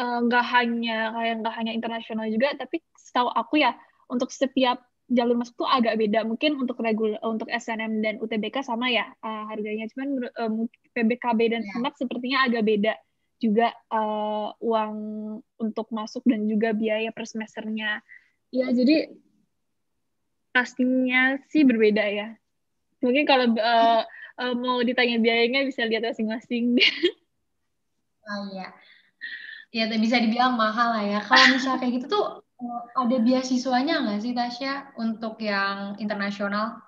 eh, nggak uh, hanya kayak nggak hanya internasional juga, tapi setahu aku ya untuk setiap jalur masuk tuh agak beda. Mungkin untuk regul untuk SNM dan UTBK sama ya uh, harganya, cuman uh, eh, PBKB dan yeah. SNAP sepertinya agak beda juga uh, uang untuk masuk dan juga biaya per semesternya. Ya, jadi pastinya sih berbeda ya. Mungkin kalau uh, uh, mau ditanya biayanya bisa lihat masing-masing. Oh iya. Ya, bisa dibilang mahal lah ya. Kalau misalnya kayak gitu tuh Eh, ada beasiswanya nggak sih Tasya untuk yang internasional?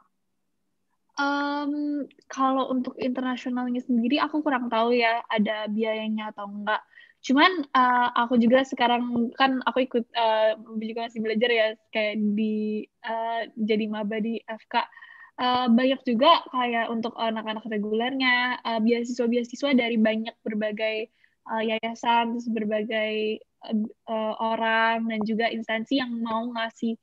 Um, kalau untuk internasionalnya sendiri aku kurang tahu ya ada biayanya atau enggak. Cuman uh, aku juga sekarang kan aku ikut uh, juga masih belajar ya kayak di uh, jadi maba di FK. Uh, banyak juga kayak untuk anak-anak regulernya uh, beasiswa-beasiswa dari banyak berbagai uh, yayasan terus berbagai uh, orang dan juga instansi yang mau ngasih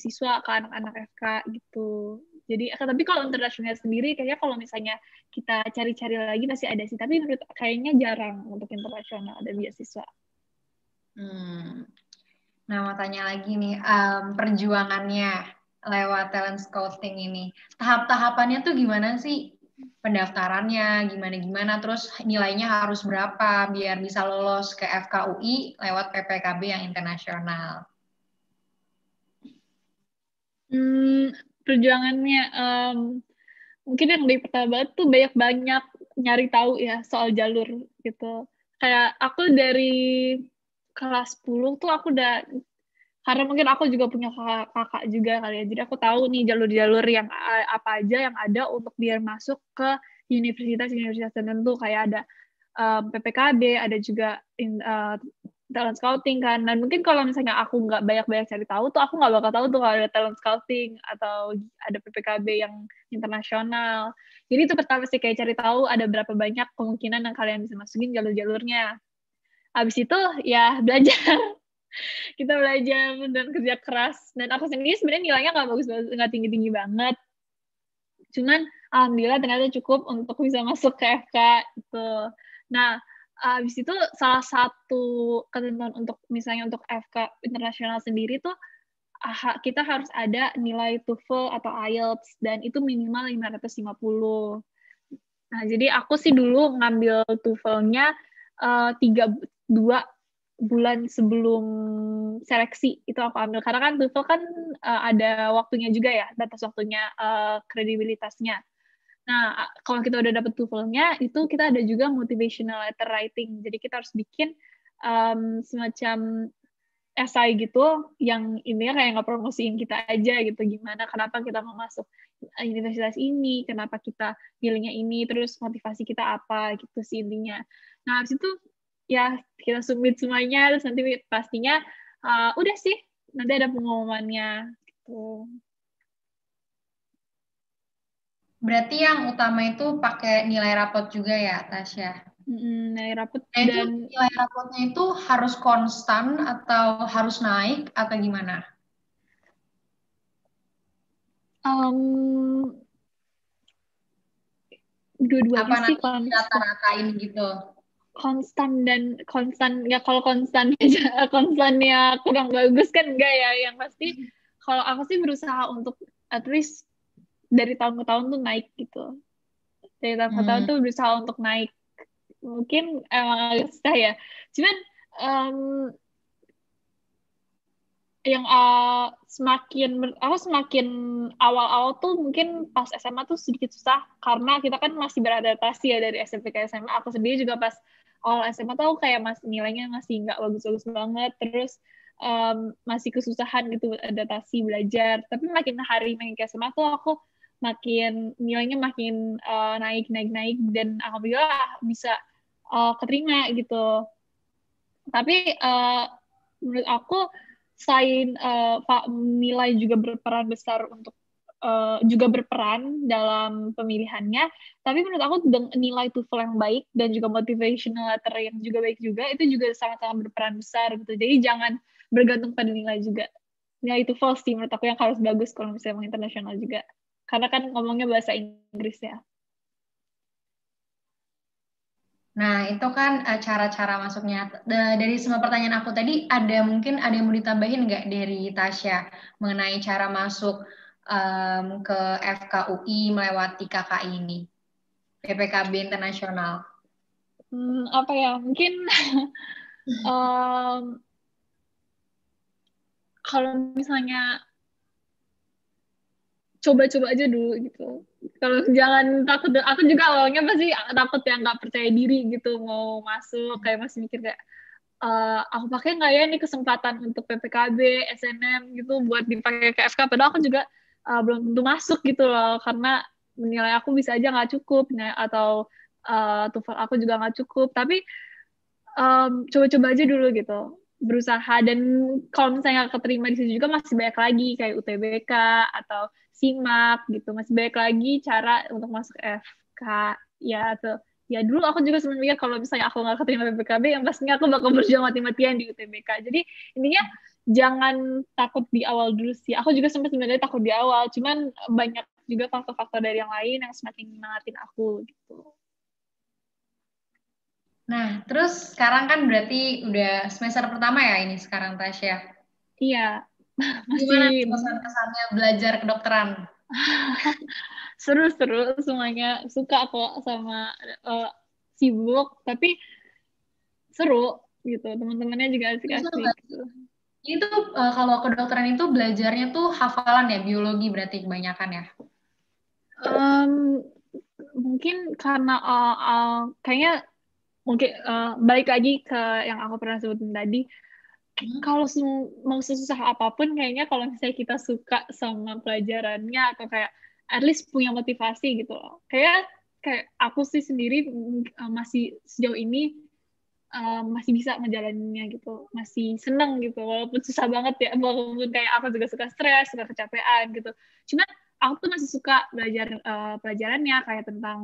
siswa ke anak-anak FK gitu. Jadi, tapi kalau internasional sendiri kayaknya kalau misalnya kita cari-cari lagi masih ada sih, tapi menurut kayaknya jarang untuk internasional ada beasiswa. Hmm. Nah, mau tanya lagi nih, um, perjuangannya lewat talent scouting ini, tahap-tahapannya tuh gimana sih? pendaftarannya gimana-gimana terus nilainya harus berapa biar bisa lolos ke FKUI lewat PPKB yang internasional. Hmm, perjuangannya um, mungkin yang dari pertama tuh banyak-banyak nyari tahu ya soal jalur gitu. Kayak aku dari kelas 10 tuh aku udah karena mungkin aku juga punya kakak, juga kali ya jadi aku tahu nih jalur-jalur yang apa aja yang ada untuk biar masuk ke universitas-universitas tertentu kayak ada um, PPKB ada juga in, uh, talent scouting kan dan mungkin kalau misalnya aku nggak banyak-banyak cari tahu tuh aku nggak bakal tahu tuh kalau ada talent scouting atau ada PPKB yang internasional jadi itu pertama sih kayak cari tahu ada berapa banyak kemungkinan yang kalian bisa masukin jalur-jalurnya abis itu ya belajar kita belajar dan kerja keras dan aku sendiri sebenarnya nilainya nggak bagus bagus nggak tinggi tinggi banget cuman alhamdulillah ternyata cukup untuk bisa masuk ke FK itu nah abis itu salah satu ketentuan untuk misalnya untuk FK internasional sendiri tuh kita harus ada nilai TOEFL atau IELTS dan itu minimal 550. Nah, jadi aku sih dulu ngambil TOEFL-nya eh, tiga dua bulan sebelum seleksi itu aku ambil karena kan TOEFL kan uh, ada waktunya juga ya batas waktunya uh, kredibilitasnya. Nah kalau kita udah dapet TOEFL-nya itu kita ada juga motivational letter writing. Jadi kita harus bikin um, semacam essay gitu yang ini kayak nggak promosiin kita aja gitu gimana kenapa kita mau masuk universitas ini kenapa kita pilihnya ini terus motivasi kita apa gitu sih intinya nah habis itu ya kita submit semuanya terus nanti pastinya uh, udah sih nanti ada pengumumannya gitu. Berarti yang utama itu pakai nilai rapot juga ya, Tasya? Mm, nilai rapot nah, dan nilai rapotnya itu harus konstan atau harus naik atau gimana? Um, dua-duanya sih Rata-ratain gitu konstan dan konstan ya kalau konstan aja konstannya kurang bagus kan enggak ya yang pasti hmm. kalau aku sih berusaha untuk at least dari tahun ke tahun tuh naik gitu dari tahun hmm. ke tahun hmm. tuh berusaha untuk naik mungkin emang agak susah ya cuman um, yang uh, semakin aku semakin awal-awal tuh mungkin pas SMA tuh sedikit susah karena kita kan masih beradaptasi ya dari SMP ke SMA aku sendiri juga pas awal SMA tuh kayak masih nilainya masih nggak bagus-bagus banget terus um, masih kesusahan gitu adaptasi belajar tapi makin hari makin ke SMA tuh aku makin nilainya makin uh, naik naik naik dan alhamdulillah bisa uh, keterima gitu tapi uh, menurut aku selain uh, nilai juga berperan besar untuk uh, juga berperan dalam pemilihannya. Tapi menurut aku nilai TOEFL yang baik dan juga motivational letter yang juga baik juga itu juga sangat-sangat berperan besar gitu. Jadi jangan bergantung pada nilai juga. Nilai TOEFL sih menurut aku yang harus bagus kalau misalnya mau internasional juga. Karena kan ngomongnya bahasa Inggris ya. Nah, itu kan eh, cara-cara masuknya. Dari semua pertanyaan aku tadi, ada mungkin ada yang mau ditambahin nggak dari Tasya mengenai cara masuk um, ke FKUI melewati KKI ini PPKB internasional? Hmm, apa ya mungkin um, kalau misalnya coba-coba aja dulu gitu. Kalau jangan takut, aku juga awalnya pasti takut yang nggak percaya diri gitu mau masuk kayak masih mikir kayak e, aku pakai nggak ya ini kesempatan untuk PPKB, SNM gitu buat dipakai ke FK. Padahal aku juga uh, belum tentu masuk gitu loh karena nilai aku bisa aja nggak cukup atau uh, TOEFL aku juga nggak cukup tapi coba um, coba-coba aja dulu gitu berusaha dan kalau misalnya nggak keterima di situ juga masih banyak lagi kayak UTBK atau SIMAK gitu masih banyak lagi cara untuk masuk FK ya atau ya dulu aku juga sebenarnya kalau misalnya aku nggak keterima PPKB yang pastinya aku bakal berjuang mati-matian di UTBK jadi intinya jangan takut di awal dulu sih. Aku juga sempat sebenarnya takut di awal, cuman banyak juga faktor-faktor dari yang lain yang semakin nyemangatin aku gitu. Nah, terus sekarang kan berarti udah semester pertama ya ini sekarang Tasya? Iya. Gimana kesan-kesannya belajar kedokteran? Seru-seru semuanya. Suka aku sama uh, sibuk, tapi seru gitu. Teman-temannya juga asik-asik. Ini tuh uh, kalau kedokteran itu belajarnya tuh hafalan ya biologi berarti kebanyakan ya? Um, mungkin karena uh, uh, kayaknya mungkin uh, balik lagi ke yang aku pernah sebutin tadi hmm. kalau mau susah apapun kayaknya kalau misalnya kita suka sama pelajarannya atau kayak at least punya motivasi gitu loh kayak kayak aku sih sendiri uh, masih sejauh ini um, masih bisa ngejalaninnya gitu masih seneng gitu walaupun susah banget ya walaupun kayak aku juga suka stres suka kecapean gitu cuma aku tuh masih suka belajar uh, pelajarannya kayak tentang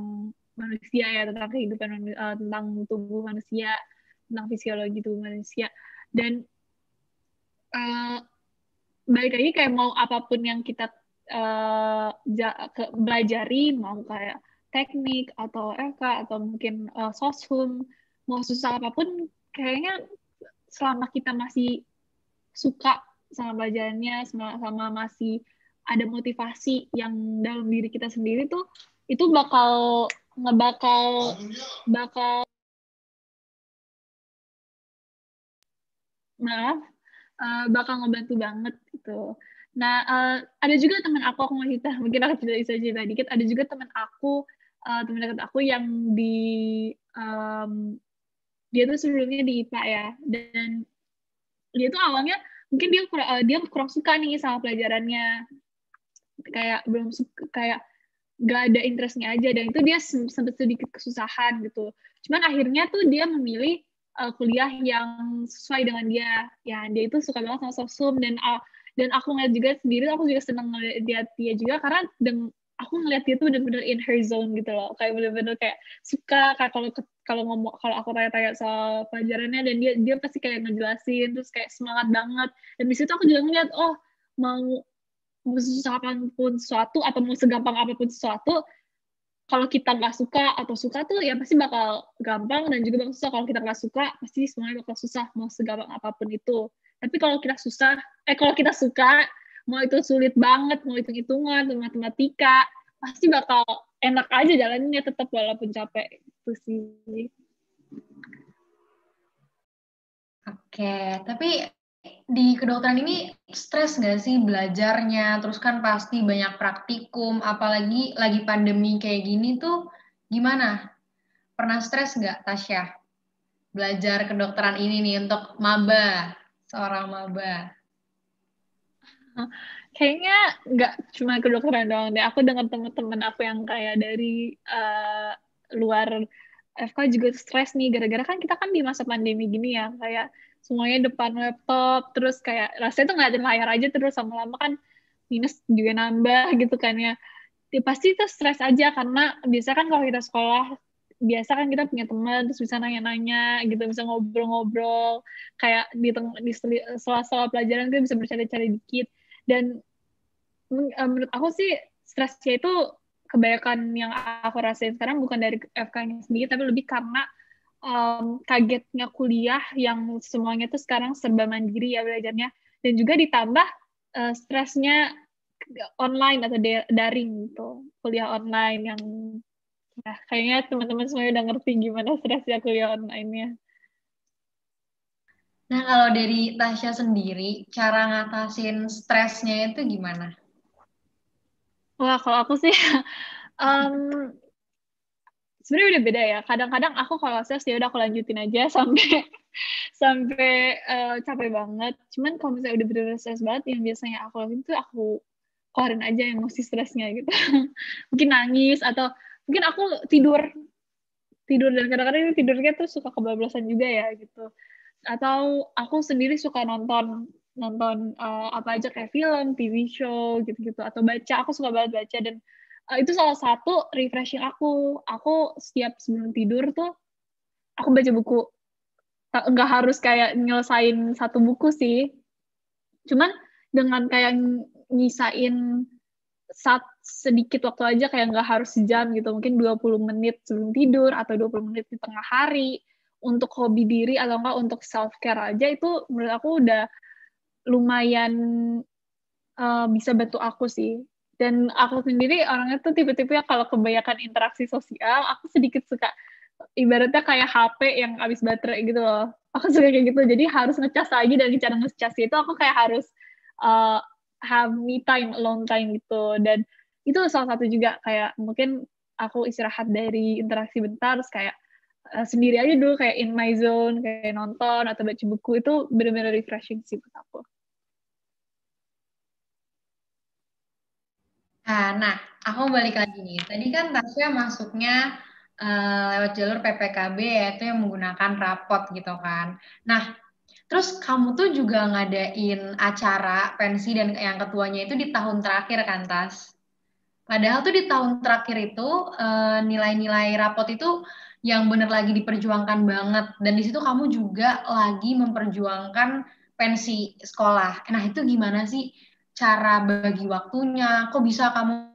manusia ya tentang kehidupan uh, tentang tubuh manusia tentang fisiologi tubuh manusia dan uh, balik lagi kayak mau apapun yang kita uh, ja, belajari mau kayak teknik atau FK atau mungkin uh, soshum mau susah apapun kayaknya selama kita masih suka sama belajarnya sama masih ada motivasi yang dalam diri kita sendiri tuh itu bakal ngebakal bakal maaf uh, bakal ngebantu banget gitu. Nah uh, ada juga teman aku aku mau cerita mungkin aku tidak bisa cerita dikit. Ada juga teman aku uh, teman dekat aku yang di um, dia tuh sebelumnya di IPA ya dan dia tuh awalnya mungkin dia kurang, eh, dia kurang suka nih sama pelajarannya kayak belum suka, kayak gak ada interestnya aja dan itu dia sempat sedikit kesusahan gitu cuman akhirnya tuh dia memilih uh, kuliah yang sesuai dengan dia ya dia itu suka banget sama sosum dan uh, dan aku ngeliat juga sendiri aku juga seneng ngeliat dia juga karena deng aku ngeliat dia tuh bener-bener in her zone gitu loh kayak bener-bener kayak suka kayak kalau kalau ngomong kalau aku tanya-tanya soal pelajarannya dan dia dia pasti kayak ngejelasin terus kayak semangat banget dan di situ aku juga ngeliat oh mau mau susah apapun sesuatu atau mau segampang apapun sesuatu kalau kita nggak suka atau suka tuh ya pasti bakal gampang dan juga bakal susah kalau kita nggak suka pasti semuanya bakal susah mau segampang apapun itu tapi kalau kita susah eh kalau kita suka mau itu sulit banget mau hitung hitungan matematika pasti bakal enak aja jalannya tetap walaupun capek itu sih oke tapi di kedokteran ini stres nggak sih belajarnya terus kan pasti banyak praktikum apalagi lagi pandemi kayak gini tuh gimana pernah stres nggak Tasya belajar kedokteran ini nih untuk maba seorang maba kayaknya nggak cuma kedokteran doang deh. Aku dengar teman-teman aku yang kayak dari uh, luar FK juga stres nih gara-gara kan kita kan di masa pandemi gini ya kayak semuanya depan laptop terus kayak rasanya tuh ngeliatin layar aja terus sama lama kan minus juga nambah gitu kan ya. ya pasti itu stres aja karena biasa kan kalau kita sekolah biasa kan kita punya teman terus bisa nanya-nanya gitu bisa ngobrol-ngobrol kayak di, di sela-sela pelajaran kita bisa bercanda-canda dikit dan eh, menurut aku sih stresnya itu kebanyakan yang aku rasain sekarang bukan dari FK-nya sendiri tapi lebih karena um, kagetnya kuliah yang semuanya itu sekarang serba mandiri ya belajarnya dan juga ditambah uh, stresnya online atau daring gitu kuliah online yang nah, kayaknya teman-teman semuanya udah ngerti gimana stresnya kuliah online-nya. Nah, kalau dari Tasya sendiri, cara ngatasin stresnya itu gimana? Wah, kalau aku sih um, sebenarnya udah beda ya. Kadang-kadang aku kalau stres ya udah aku lanjutin aja sampai sampai uh, capek banget. Cuman kalau misalnya udah bener stres banget, yang biasanya aku lakuin tuh aku keluarin aja yang emosi stresnya gitu. mungkin nangis atau mungkin aku tidur tidur dan kadang-kadang tidurnya tuh suka kebablasan juga ya gitu atau aku sendiri suka nonton nonton uh, apa aja kayak film, TV show gitu-gitu atau baca. Aku suka banget baca dan uh, itu salah satu refreshing aku. Aku setiap sebelum tidur tuh aku baca buku. Enggak harus kayak nyelesain satu buku sih. Cuman dengan kayak nyisain saat sedikit waktu aja kayak nggak harus sejam gitu mungkin 20 menit sebelum tidur atau 20 menit di tengah hari untuk hobi diri atau enggak untuk self care aja itu menurut aku udah lumayan uh, bisa bantu aku sih dan aku sendiri orangnya tuh tipe-tipe yang kalau kebanyakan interaksi sosial aku sedikit suka ibaratnya kayak HP yang habis baterai gitu loh aku suka kayak gitu jadi harus ngecas lagi dan cara ngecas itu aku kayak harus uh, have me time alone time gitu dan itu salah satu juga kayak mungkin aku istirahat dari interaksi bentar terus kayak Eh, sendiri aja dulu kayak in my zone kayak nonton atau baca buku itu benar-benar refreshing sih buat aku. Ah, nah, aku balik lagi nih. Tadi kan Tasya masuknya uh, lewat jalur PPKB yaitu yang menggunakan rapot gitu kan. Nah, terus kamu tuh juga ngadain acara pensi dan yang ketuanya itu di tahun terakhir kan, Tas? Padahal tuh di tahun terakhir itu eh, nilai-nilai rapot itu yang bener lagi diperjuangkan banget dan di situ kamu juga lagi memperjuangkan pensi sekolah. Nah, itu gimana sih cara bagi waktunya? Kok bisa kamu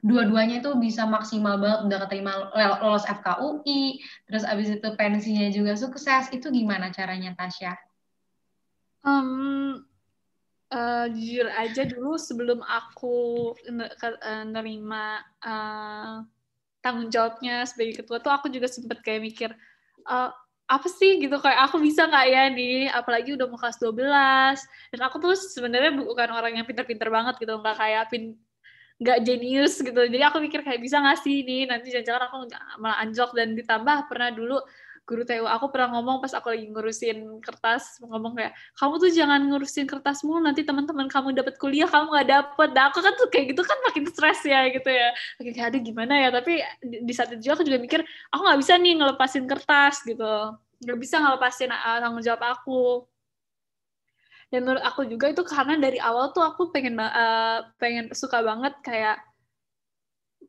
dua-duanya itu bisa maksimal banget udah keterima lolos FKUI, terus abis itu pensinya juga sukses. Itu gimana caranya Tasya? Um, uh, jujur aja dulu sebelum aku eh, nerima uh, tanggung jawabnya sebagai ketua tuh aku juga sempat kayak mikir uh, apa sih gitu kayak aku bisa nggak ya nih apalagi udah mau kelas 12 dan aku tuh sebenarnya bukan orang yang pinter-pinter banget gitu nggak kayak pin nggak jenius gitu jadi aku mikir kayak bisa nggak sih ini nanti jangan-jangan aku malah anjlok dan ditambah pernah dulu guru TU aku pernah ngomong pas aku lagi ngurusin kertas ngomong kayak kamu tuh jangan ngurusin kertasmu, nanti teman-teman kamu dapat kuliah kamu nggak dapet nah aku kan tuh kayak gitu kan makin stres ya gitu ya makin kayak aduh gimana ya tapi di, di saat itu juga aku juga mikir aku nggak bisa nih ngelepasin kertas gitu nggak bisa ngelepasin uh, tanggung jawab aku dan menurut aku juga itu karena dari awal tuh aku pengen uh, pengen suka banget kayak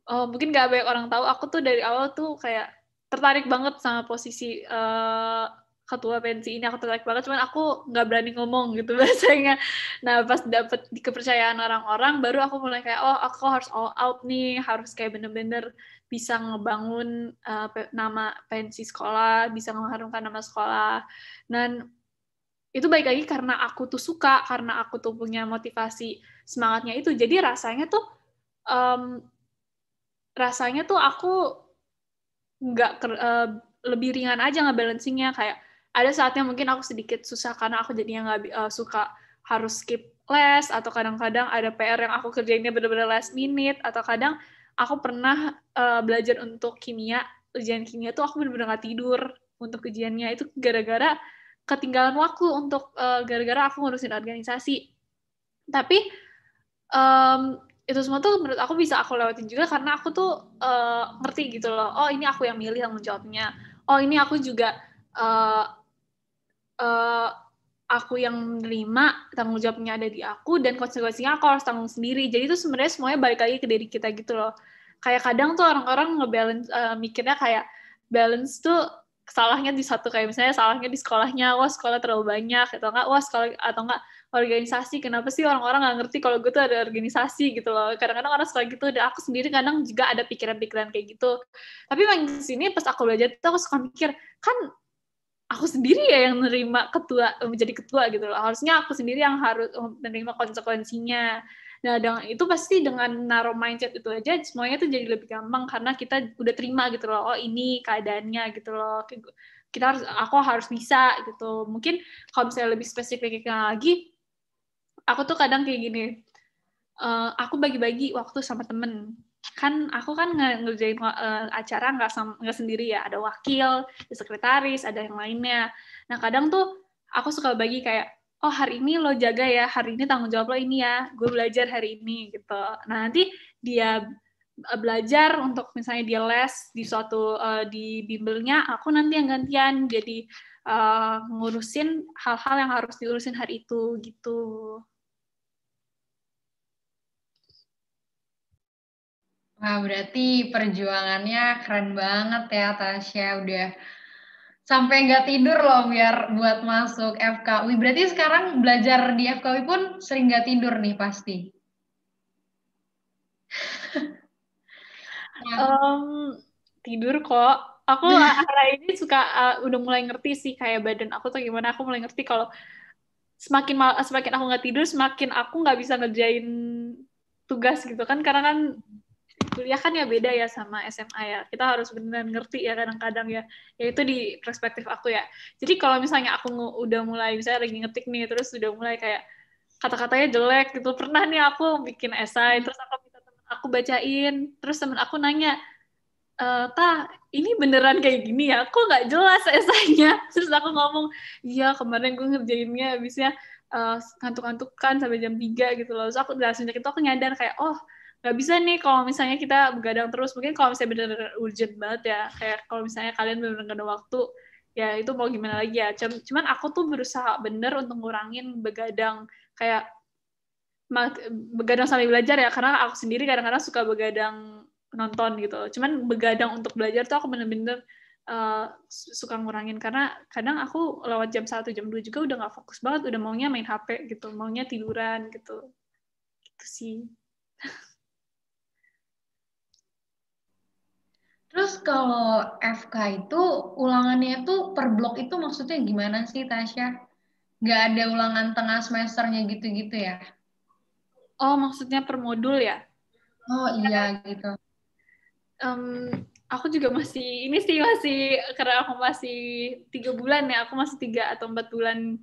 oh mungkin gak banyak orang tahu aku tuh dari awal tuh kayak tertarik banget sama posisi uh, ketua pensi ini aku tertarik banget cuman aku nggak berani ngomong gitu biasanya nah pas dapet di kepercayaan orang-orang baru aku mulai kayak oh aku harus all out nih harus kayak bener-bener bisa ngebangun uh, nama pensi sekolah bisa mengharumkan nama sekolah dan itu baik lagi karena aku tuh suka karena aku tuh punya motivasi semangatnya itu jadi rasanya tuh um, rasanya tuh aku nggak uh, lebih ringan aja nggak balancingnya kayak ada saatnya mungkin aku sedikit susah karena aku jadinya nggak uh, suka harus skip les atau kadang-kadang ada PR yang aku kerjainnya benar-benar last minute atau kadang aku pernah uh, belajar untuk kimia ujian kimia tuh aku benar-benar nggak tidur untuk ujiannya itu gara-gara ketinggalan waktu untuk gara-gara uh, aku ngurusin organisasi tapi um, itu semua tuh menurut aku bisa aku lewatin juga karena aku tuh uh, ngerti gitu loh oh ini aku yang milih tanggung jawabnya oh ini aku juga uh, uh, aku yang menerima tanggung jawabnya ada di aku dan konsekuensinya aku harus tanggung sendiri jadi itu sebenarnya semuanya balik lagi ke diri kita gitu loh kayak kadang tuh orang-orang ngebalance uh, mikirnya kayak balance tuh salahnya di satu kayak misalnya salahnya di sekolahnya wah sekolah terlalu banyak atau enggak wah sekolah atau enggak organisasi kenapa sih orang-orang nggak ngerti kalau gue tuh ada organisasi gitu loh kadang-kadang orang suka gitu dan aku sendiri kadang juga ada pikiran-pikiran kayak gitu tapi makin sini pas aku belajar tuh aku suka mikir kan aku sendiri ya yang nerima ketua menjadi ketua gitu loh harusnya aku sendiri yang harus oh, menerima konsekuensinya nah dengan itu pasti dengan naruh mindset itu aja semuanya tuh jadi lebih gampang karena kita udah terima gitu loh oh ini keadaannya gitu loh kita harus aku harus bisa gitu mungkin kalau misalnya lebih spesifik lagi aku tuh kadang kayak gini uh, aku bagi-bagi waktu sama temen kan aku kan nge ngerjain uh, acara nggak nggak sendiri ya ada wakil ada sekretaris ada yang lainnya nah kadang tuh aku suka bagi kayak oh hari ini lo jaga ya hari ini tanggung jawab lo ini ya gue belajar hari ini gitu nah nanti dia eh, belajar untuk misalnya dia les di suatu uh, di bimbelnya aku nanti yang gantian jadi uh, ngurusin hal-hal yang harus diurusin hari itu gitu Wah, berarti perjuangannya keren banget ya Tasya udah sampai nggak tidur loh biar buat masuk FKUI. Berarti sekarang belajar di FKUI pun sering nggak tidur nih pasti. um, tidur kok. Aku hari ini suka uh, udah mulai ngerti sih kayak badan aku tuh gimana. Aku mulai ngerti kalau semakin mal semakin aku nggak tidur, semakin aku nggak bisa ngerjain tugas gitu kan karena kan kuliah kan ya beda ya sama SMA ya. Kita harus benar-benar ngerti ya kadang-kadang ya. Ya itu di perspektif aku ya. Jadi kalau misalnya aku udah mulai misalnya lagi ngetik nih terus udah mulai kayak kata-katanya jelek gitu. Pernah nih aku bikin esai hmm. terus aku minta temen aku bacain, terus temen aku nanya, e, "Ta, ini beneran kayak gini ya? Kok nggak jelas esainya?" Terus aku ngomong, "Iya, kemarin gue ngerjainnya abisnya uh, e, ngantuk-ngantukan sampai jam 3 gitu loh. Terus aku langsung itu aku nyadar kayak, "Oh, nggak bisa nih kalau misalnya kita begadang terus mungkin kalau misalnya benar-benar urgent banget ya kayak kalau misalnya kalian benar-benar gak ada waktu ya itu mau gimana lagi ya cuman aku tuh berusaha bener untuk ngurangin begadang kayak begadang sambil belajar ya karena aku sendiri kadang-kadang suka begadang nonton gitu cuman begadang untuk belajar tuh aku bener-bener Uh, suka ngurangin karena kadang aku lewat jam satu jam dua juga udah nggak fokus banget udah maunya main HP gitu maunya tiduran gitu gitu sih Terus kalau FK itu ulangannya itu per blok itu maksudnya gimana sih Tasya? Gak ada ulangan tengah semesternya gitu-gitu ya? Oh maksudnya per modul ya? Oh iya gitu. Um, aku juga masih ini sih masih karena aku masih tiga bulan ya aku masih tiga atau empat bulan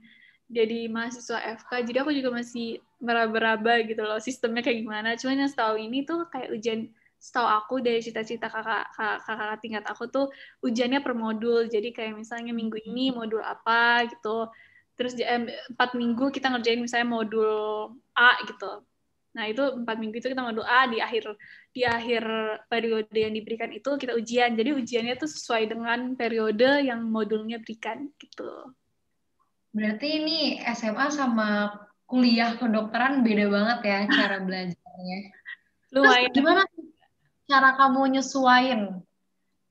jadi mahasiswa FK jadi aku juga masih meraba-raba gitu loh sistemnya kayak gimana cuman yang setahu ini tuh kayak ujian setahu aku dari cita-cita kakak, kakak tingkat aku tuh ujiannya per modul jadi kayak misalnya minggu hmm. ini modul apa gitu terus empat minggu kita ngerjain misalnya modul A gitu nah itu empat minggu itu kita modul A di akhir di akhir periode yang diberikan itu kita ujian jadi ujiannya tuh sesuai dengan periode yang modulnya berikan gitu berarti ini SMA sama kuliah kedokteran beda banget ya cara belajarnya Lumayan. Terus gimana cara kamu nyesuain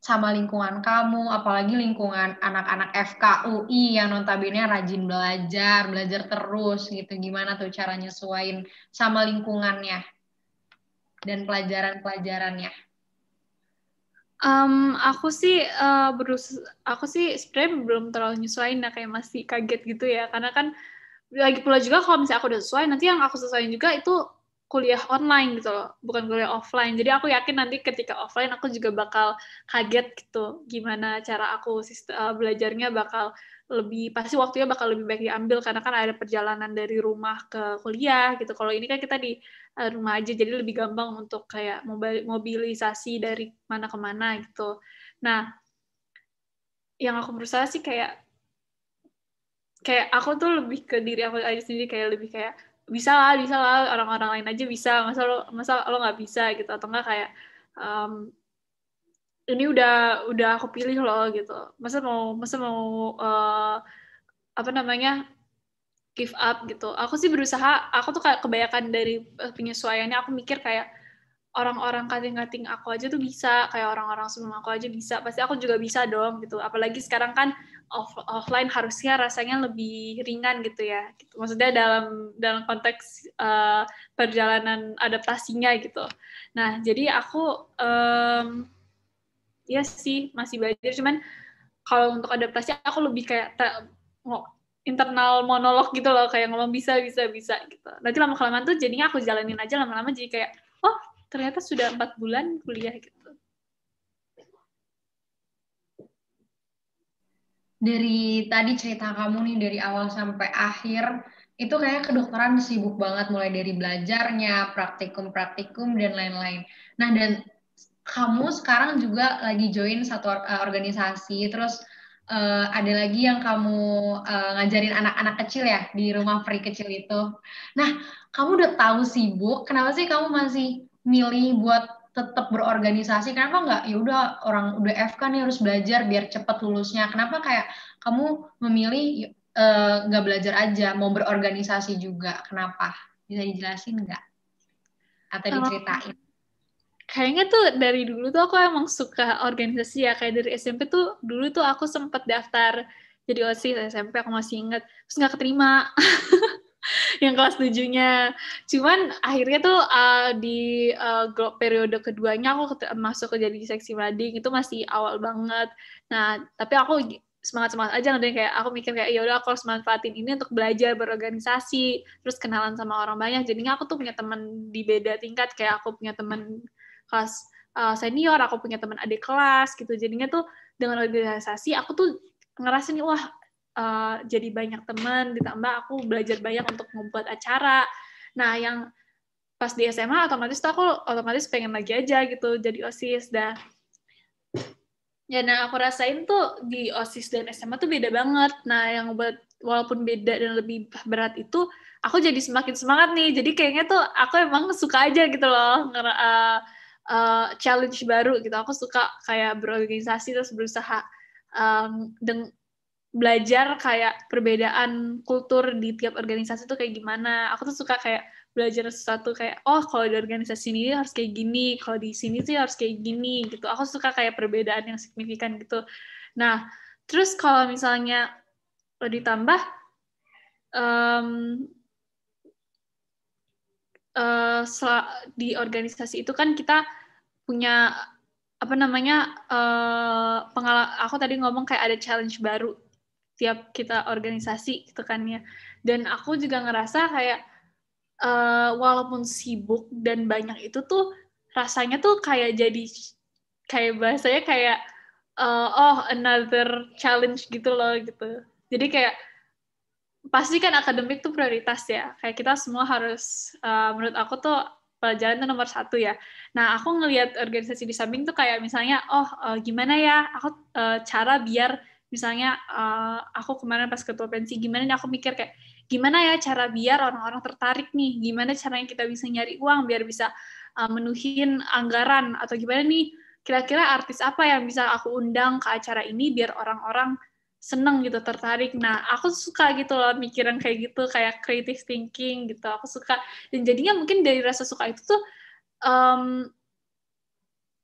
sama lingkungan kamu, apalagi lingkungan anak-anak FKUI yang notabene rajin belajar, belajar terus gitu. Gimana tuh cara nyesuain sama lingkungannya dan pelajaran-pelajarannya? Um, aku sih uh, berus aku sih sebenarnya belum terlalu nyesuain ya kayak masih kaget gitu ya karena kan lagi pula juga kalau misalnya aku udah sesuai nanti yang aku sesuaiin juga itu kuliah online gitu loh, bukan kuliah offline. Jadi aku yakin nanti ketika offline aku juga bakal kaget gitu gimana cara aku uh, belajarnya bakal lebih pasti waktunya bakal lebih baik diambil karena kan ada perjalanan dari rumah ke kuliah gitu. Kalau ini kan kita di eh, rumah aja jadi lebih gampang untuk kayak mobilisasi dari mana ke mana gitu. Nah, yang aku berusaha sih kayak kayak aku tuh lebih ke diri aku aja sendiri kayak lebih kayak bisa lah bisa lah orang-orang lain aja bisa masa lo masa lo nggak bisa gitu atau nggak kayak um, ini udah udah aku pilih loh gitu masa mau masa mau uh, apa namanya give up gitu aku sih berusaha aku tuh kayak kebanyakan dari penyesuaiannya aku mikir kayak orang-orang kating-kating aku aja tuh bisa kayak orang-orang sebelum aku aja bisa pasti aku juga bisa dong gitu apalagi sekarang kan off offline harusnya rasanya lebih ringan gitu ya gitu. maksudnya dalam dalam konteks uh, perjalanan adaptasinya gitu nah jadi aku um, ya sih masih belajar cuman kalau untuk adaptasi aku lebih kayak internal monolog gitu loh kayak ngomong bisa bisa bisa gitu nanti lama kelamaan tuh jadinya aku jalanin aja lama-lama jadi kayak oh ternyata sudah empat bulan kuliah gitu. Dari tadi cerita kamu nih dari awal sampai akhir itu kayak kedokteran sibuk banget mulai dari belajarnya, praktikum-praktikum dan lain-lain. Nah, dan kamu sekarang juga lagi join satu eh, organisasi, terus uh, ada lagi yang kamu uh, ngajarin anak-anak kecil ya di rumah free kecil itu. Nah, kamu udah tahu sibuk, kenapa sih kamu masih milih buat tetap berorganisasi kenapa nggak ya udah orang udah FK kan nih harus belajar biar cepat lulusnya kenapa kayak kamu memilih eh, nggak uh, belajar aja mau berorganisasi juga kenapa bisa dijelasin nggak atau diceritain kayaknya tuh dari dulu tuh aku emang suka organisasi ya kayak dari SMP tuh dulu tuh aku sempet daftar jadi osis SMP aku masih inget terus nggak keterima yang kelas tujuhnya. Cuman akhirnya tuh uh, di uh, periode keduanya aku masuk ke jadi seksi mading itu masih awal banget. Nah, tapi aku semangat semangat aja nanti kayak aku mikir kayak ya udah aku harus manfaatin ini untuk belajar berorganisasi terus kenalan sama orang banyak Jadi aku tuh punya teman di beda tingkat kayak aku punya teman kelas uh, senior aku punya teman adik kelas gitu jadinya tuh dengan organisasi aku tuh ngerasa wah uh, jadi banyak teman ditambah aku belajar banyak untuk membuat acara nah yang pas di SMA otomatis tuh aku otomatis pengen lagi aja gitu jadi osis dah ya nah aku rasain tuh di osis dan SMA tuh beda banget nah yang buat walaupun beda dan lebih berat itu aku jadi semakin semangat nih jadi kayaknya tuh aku emang suka aja gitu loh ngera uh, uh, challenge baru gitu aku suka kayak berorganisasi terus berusaha um, belajar kayak perbedaan kultur di tiap organisasi tuh kayak gimana. Aku tuh suka kayak belajar sesuatu kayak oh kalau di organisasi ini harus kayak gini, kalau di sini tuh harus kayak gini gitu. Aku suka kayak perbedaan yang signifikan gitu. Nah, terus kalau misalnya lo ditambah um, uh, di organisasi itu kan kita punya apa namanya uh, aku tadi ngomong kayak ada challenge baru tiap kita organisasi gitu kan ya. Dan aku juga ngerasa kayak uh, walaupun sibuk dan banyak itu tuh rasanya tuh kayak jadi kayak bahasanya kayak uh, oh another challenge gitu loh gitu. Jadi kayak pasti kan akademik tuh prioritas ya. Kayak kita semua harus uh, menurut aku tuh pelajaran tuh nomor satu ya. Nah aku ngelihat organisasi di samping tuh kayak misalnya oh uh, gimana ya aku uh, cara biar misalnya uh, aku kemarin pas ketua pensi gimana nih aku mikir kayak gimana ya cara biar orang-orang tertarik nih gimana caranya kita bisa nyari uang biar bisa uh, menuhin anggaran atau gimana nih kira-kira artis apa yang bisa aku undang ke acara ini biar orang-orang seneng gitu tertarik nah aku suka gitu loh mikiran kayak gitu kayak creative thinking gitu aku suka dan jadinya mungkin dari rasa suka itu tuh um,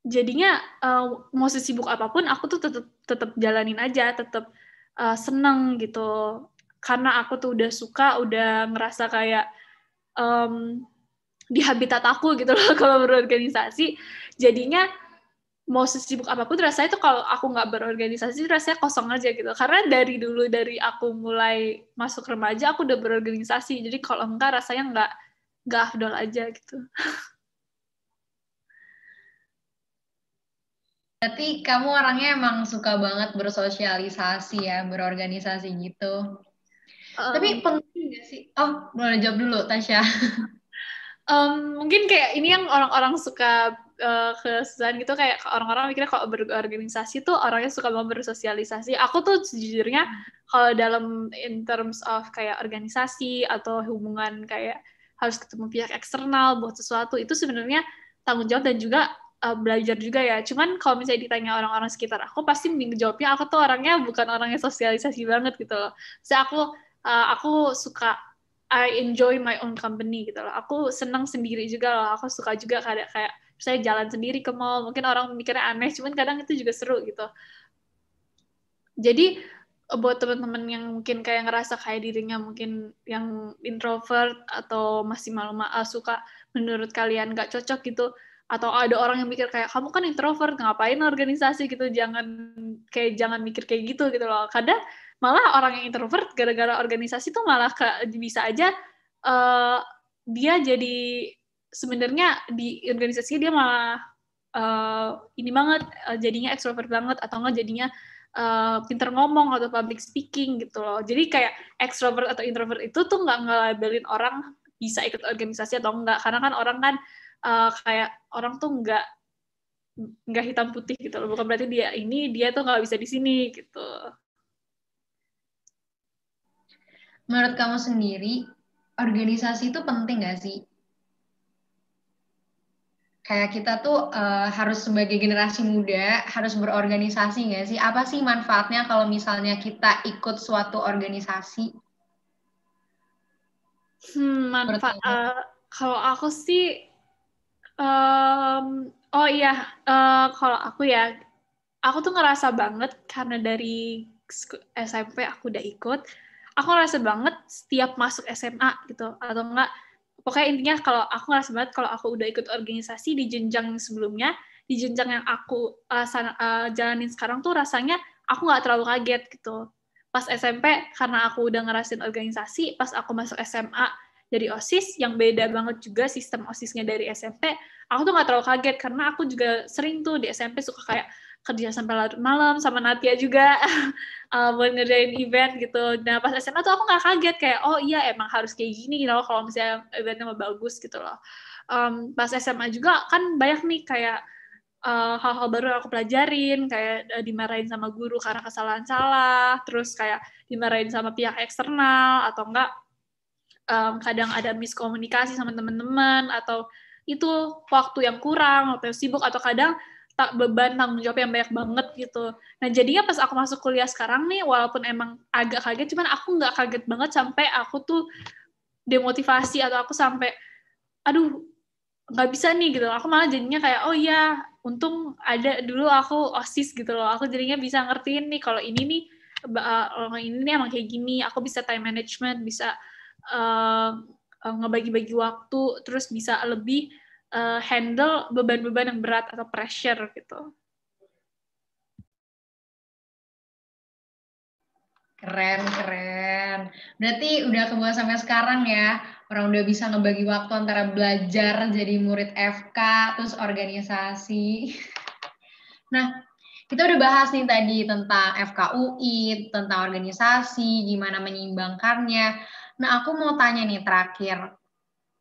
jadinya uh, mau sesibuk apapun aku tuh tetap tetap jalanin aja tetap uh, eh, seneng gitu karena aku tuh udah suka udah ngerasa kayak um, di habitat aku gitu loh kalau berorganisasi jadinya mau sesibuk apapun rasanya tuh kalau aku nggak berorganisasi rasanya kosong aja gitu karena dari dulu dari aku mulai masuk remaja aku udah berorganisasi jadi kalau enggak rasanya nggak nggak afdol aja gitu Berarti kamu orangnya emang suka banget bersosialisasi ya, berorganisasi gitu. Um, Tapi penting gak sih? Oh, boleh jawab dulu Tasya. um, mungkin kayak ini yang orang-orang suka uh, kesusahan gitu kayak orang-orang mikirnya kalau berorganisasi tuh orangnya suka banget bersosialisasi. Aku tuh sejujurnya kalau dalam in terms of kayak organisasi atau hubungan kayak harus ketemu pihak eksternal buat sesuatu itu sebenarnya tanggung jawab dan juga uh, belajar juga ya. Cuman kalau misalnya ditanya orang-orang sekitar aku pasti mending jawabnya aku tuh orangnya bukan orang yang sosialisasi banget gitu loh. Saya aku uh, aku suka I enjoy my own company gitu loh. Aku senang sendiri juga loh. Aku suka juga kayak kayak saya jalan sendiri ke mall. Mungkin orang mikirnya aneh, cuman kadang itu juga seru gitu. Jadi buat teman-teman yang mungkin kayak ngerasa kayak dirinya mungkin yang introvert atau masih malu malu eh, suka menurut kalian gak cocok gitu, atau ada orang yang mikir kayak kamu kan introvert ngapain organisasi gitu jangan kayak jangan mikir kayak gitu gitu loh kadang malah orang yang introvert gara-gara organisasi tuh malah ke, bisa aja uh, dia jadi sebenarnya di organisasi dia malah uh, ini banget uh, jadinya extrovert banget atau enggak jadinya uh, pinter ngomong atau public speaking gitu loh jadi kayak extrovert atau introvert itu tuh nggak ngelabelin orang bisa ikut organisasi atau enggak karena kan orang kan uh, kayak orang tuh nggak nggak hitam putih gitu loh bukan berarti dia ini dia tuh nggak bisa di sini gitu menurut kamu sendiri organisasi itu penting gak sih kayak kita tuh uh, harus sebagai generasi muda harus berorganisasi gak sih? Apa sih manfaatnya kalau misalnya kita ikut suatu organisasi? Hmm, manfaat uh, eh, kalau aku sih Um, oh iya, uh, kalau aku ya, aku tuh ngerasa banget karena dari SMP aku udah ikut, aku ngerasa banget setiap masuk SMA gitu, atau enggak, pokoknya intinya kalau aku ngerasa banget kalau aku udah ikut organisasi di jenjang sebelumnya, di jenjang yang aku uh, sana, uh, jalanin sekarang tuh rasanya aku nggak terlalu kaget gitu. Pas SMP karena aku udah ngerasin organisasi, pas aku masuk SMA dari OSIS yang beda banget juga sistem OSISnya dari SMP. Aku tuh gak terlalu kaget karena aku juga sering tuh di SMP suka kayak kerja sampai larut malam sama Natia juga uh, buat ngerjain event gitu. Nah pas SMA tuh aku gak kaget kayak oh iya emang harus kayak gini gitu loh kalau misalnya eventnya mau bagus gitu loh. Um, pas SMA juga kan banyak nih kayak eh, hal-hal uh, baru yang aku pelajarin kayak uh, dimarahin sama guru karena kesalahan salah, terus kayak dimarahin sama pihak eksternal atau enggak um, kadang ada miskomunikasi sama teman-teman atau itu waktu yang kurang, atau yang sibuk atau kadang tak beban tanggung jawab yang banyak banget gitu. Nah jadinya pas aku masuk kuliah sekarang nih, walaupun emang agak kaget, cuman aku nggak kaget banget sampai aku tuh demotivasi atau aku sampai, aduh nggak bisa nih gitu. Aku malah jadinya kayak oh ya untung ada dulu aku osis gitu loh. Aku jadinya bisa ngertiin nih kalau ini nih eh, orang ini nih emang kayak gini. Aku bisa time management, bisa uh, ngebagi-bagi waktu terus bisa lebih uh, handle beban-beban yang berat atau pressure gitu. Keren, keren. Berarti udah kebawa sampai sekarang ya. Orang udah bisa ngebagi waktu antara belajar jadi murid FK, terus organisasi. Nah, kita udah bahas nih tadi tentang FKUI, tentang organisasi, gimana menyeimbangkannya. Nah, aku mau tanya nih terakhir.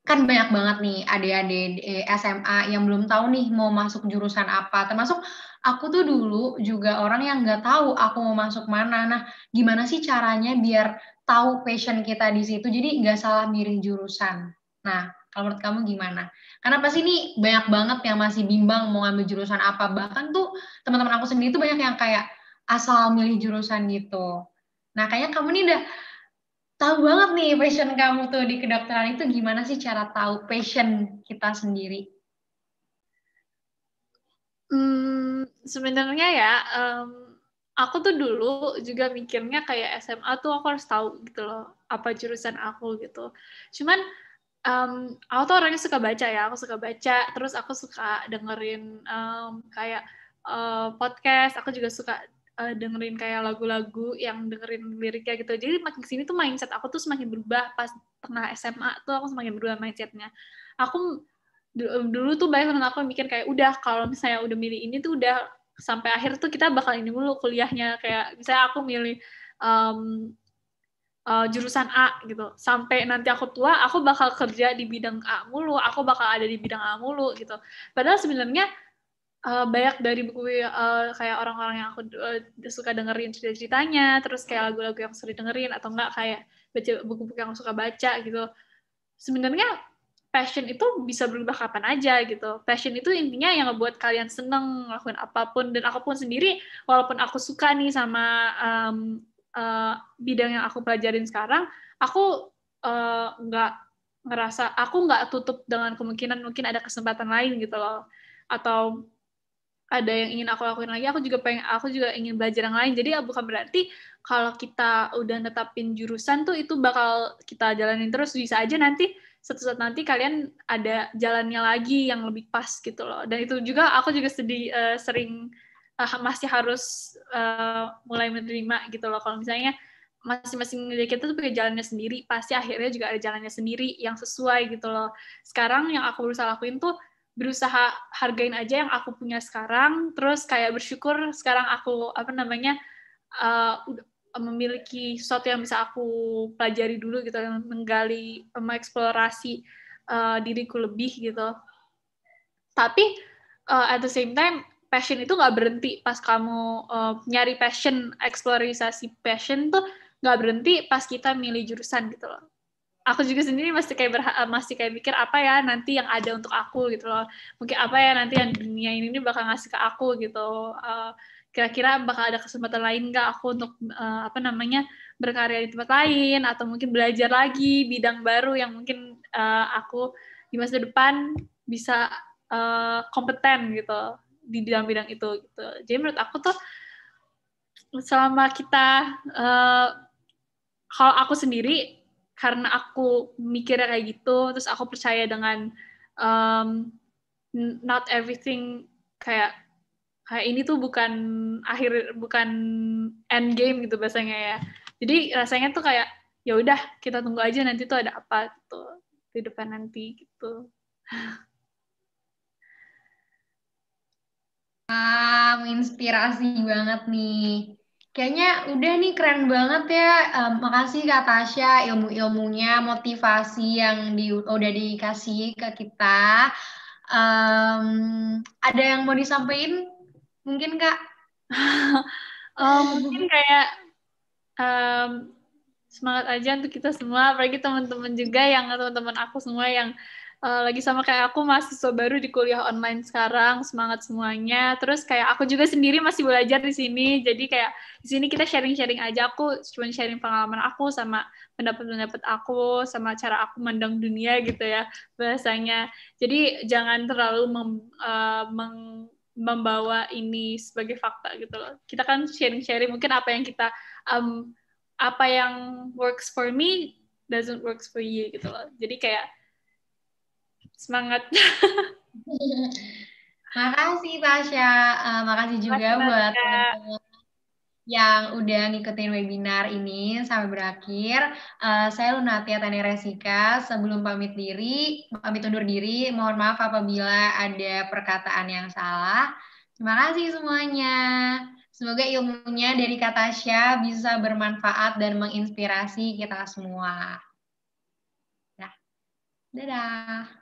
Kan banyak banget nih adik-adik SMA yang belum tahu nih mau masuk jurusan apa. Termasuk aku tuh dulu juga orang yang nggak tahu aku mau masuk mana. Nah, gimana sih caranya biar tahu passion kita di situ? Jadi nggak salah milih jurusan. Nah, kalau menurut kamu gimana? Karena pasti ini banyak banget yang masih bimbang mau ngambil jurusan apa. Bahkan tuh teman-teman aku sendiri tuh banyak yang kayak asal milih jurusan gitu. Nah, kayaknya kamu nih udah tahu banget nih passion kamu tuh di kedokteran itu gimana sih cara tahu passion kita sendiri? Hmm, sebenarnya ya, um, aku tuh dulu juga mikirnya kayak SMA tuh aku harus tahu gitu loh apa jurusan aku gitu. Cuman um, aku tuh orangnya suka baca ya, aku suka baca, terus aku suka dengerin um, kayak uh, podcast, aku juga suka uh, dengerin kayak lagu-lagu yang dengerin liriknya gitu. Jadi makin kesini tuh mindset aku tuh semakin berubah pas tengah SMA tuh aku semakin berubah mindsetnya. Aku dulu tuh banyak teman aku mikir kayak udah kalau misalnya udah milih ini tuh udah sampai akhir tuh kita bakal ini dulu kuliahnya kayak misalnya aku milih um, uh, jurusan A gitu sampai nanti aku tua aku bakal kerja di bidang A mulu aku bakal ada di bidang A mulu gitu padahal sebenarnya uh, banyak dari buku uh, kayak orang-orang yang aku uh, suka dengerin cerita-ceritanya, terus kayak lagu-lagu yang sering dengerin atau enggak kayak baca buku-buku yang aku suka baca gitu. Sebenarnya passion itu bisa berubah kapan aja gitu. Passion itu intinya yang ngebuat kalian seneng ngelakuin apapun dan aku pun sendiri walaupun aku suka nih sama um, uh, bidang yang aku pelajarin sekarang, aku nggak uh, ngerasa aku nggak tutup dengan kemungkinan mungkin ada kesempatan lain gitu loh atau ada yang ingin aku lakuin lagi aku juga pengen aku juga ingin belajar yang lain jadi ya bukan berarti kalau kita udah netapin jurusan tuh itu bakal kita jalanin terus bisa aja nanti satu saat nanti kalian ada jalannya lagi yang lebih pas gitu loh dan itu juga aku juga sedih uh, sering uh, masih harus uh, mulai menerima gitu loh kalau misalnya masing-masing dari kita tuh punya jalannya sendiri pasti akhirnya juga ada jalannya sendiri yang sesuai gitu loh sekarang yang aku berusaha lakuin tuh berusaha hargain aja yang aku punya sekarang terus kayak bersyukur sekarang aku apa namanya uh, memiliki sesuatu yang bisa aku pelajari dulu gitu menggali mengeksplorasi uh, diriku lebih gitu tapi uh, at the same time passion itu nggak berhenti pas kamu uh, nyari passion eksplorisasi passion tuh nggak berhenti pas kita milih jurusan gitu loh aku juga sendiri masih kayak berha- eh, masih kayak mikir apa ya nanti yang ada untuk aku gitu loh mungkin apa ya nanti yang dunia ini ini bakal ngasih ke aku gitu uh, kira-kira bakal ada kesempatan lain nggak aku untuk uh, apa namanya berkarya di tempat lain atau mungkin belajar lagi bidang baru yang mungkin uh, aku di masa depan bisa uh, kompeten gitu di dalam bidang itu gitu jadi menurut aku tuh selama kita uh, kalau aku sendiri karena aku mikirnya kayak gitu terus aku percaya dengan um, not everything kayak kayak ini tuh bukan akhir bukan end game gitu bahasanya ya jadi rasanya tuh kayak ya udah kita tunggu aja nanti tuh ada apa tuh gitu, di depan nanti gitu ah inspirasi banget nih Kayaknya udah nih keren banget ya. Um, makasih Kak Tasya ilmu-ilmunya, motivasi yang di, udah dikasih ke kita. Um, ada yang mau disampaikan? Mungkin Kak? um, mungkin kayak um, semangat aja untuk kita semua, apalagi teman-teman juga yang teman-teman aku semua yang uh, lagi sama kayak aku mahasiswa baru di kuliah online sekarang semangat semuanya terus kayak aku juga sendiri masih belajar di sini jadi kayak di sini kita sharing-sharing aja aku cuma sharing pengalaman aku sama pendapat-pendapat aku sama cara aku mandang dunia gitu ya bahasanya jadi jangan terlalu mem, uh, meng membawa ini sebagai fakta gitu loh kita kan sharing-sharing mungkin apa yang kita um, apa yang works for me doesn't works for you gitu loh jadi kayak semangat. makasih Tasya, uh, makasih juga buat yang udah ngikutin webinar ini sampai berakhir. Uh, saya Lunatia Tani Resika. Sebelum pamit diri, pamit undur diri, mohon maaf apabila ada perkataan yang salah. Terima kasih semuanya. Semoga ilmunya dari Sya bisa bermanfaat dan menginspirasi kita semua. Nah, dadah.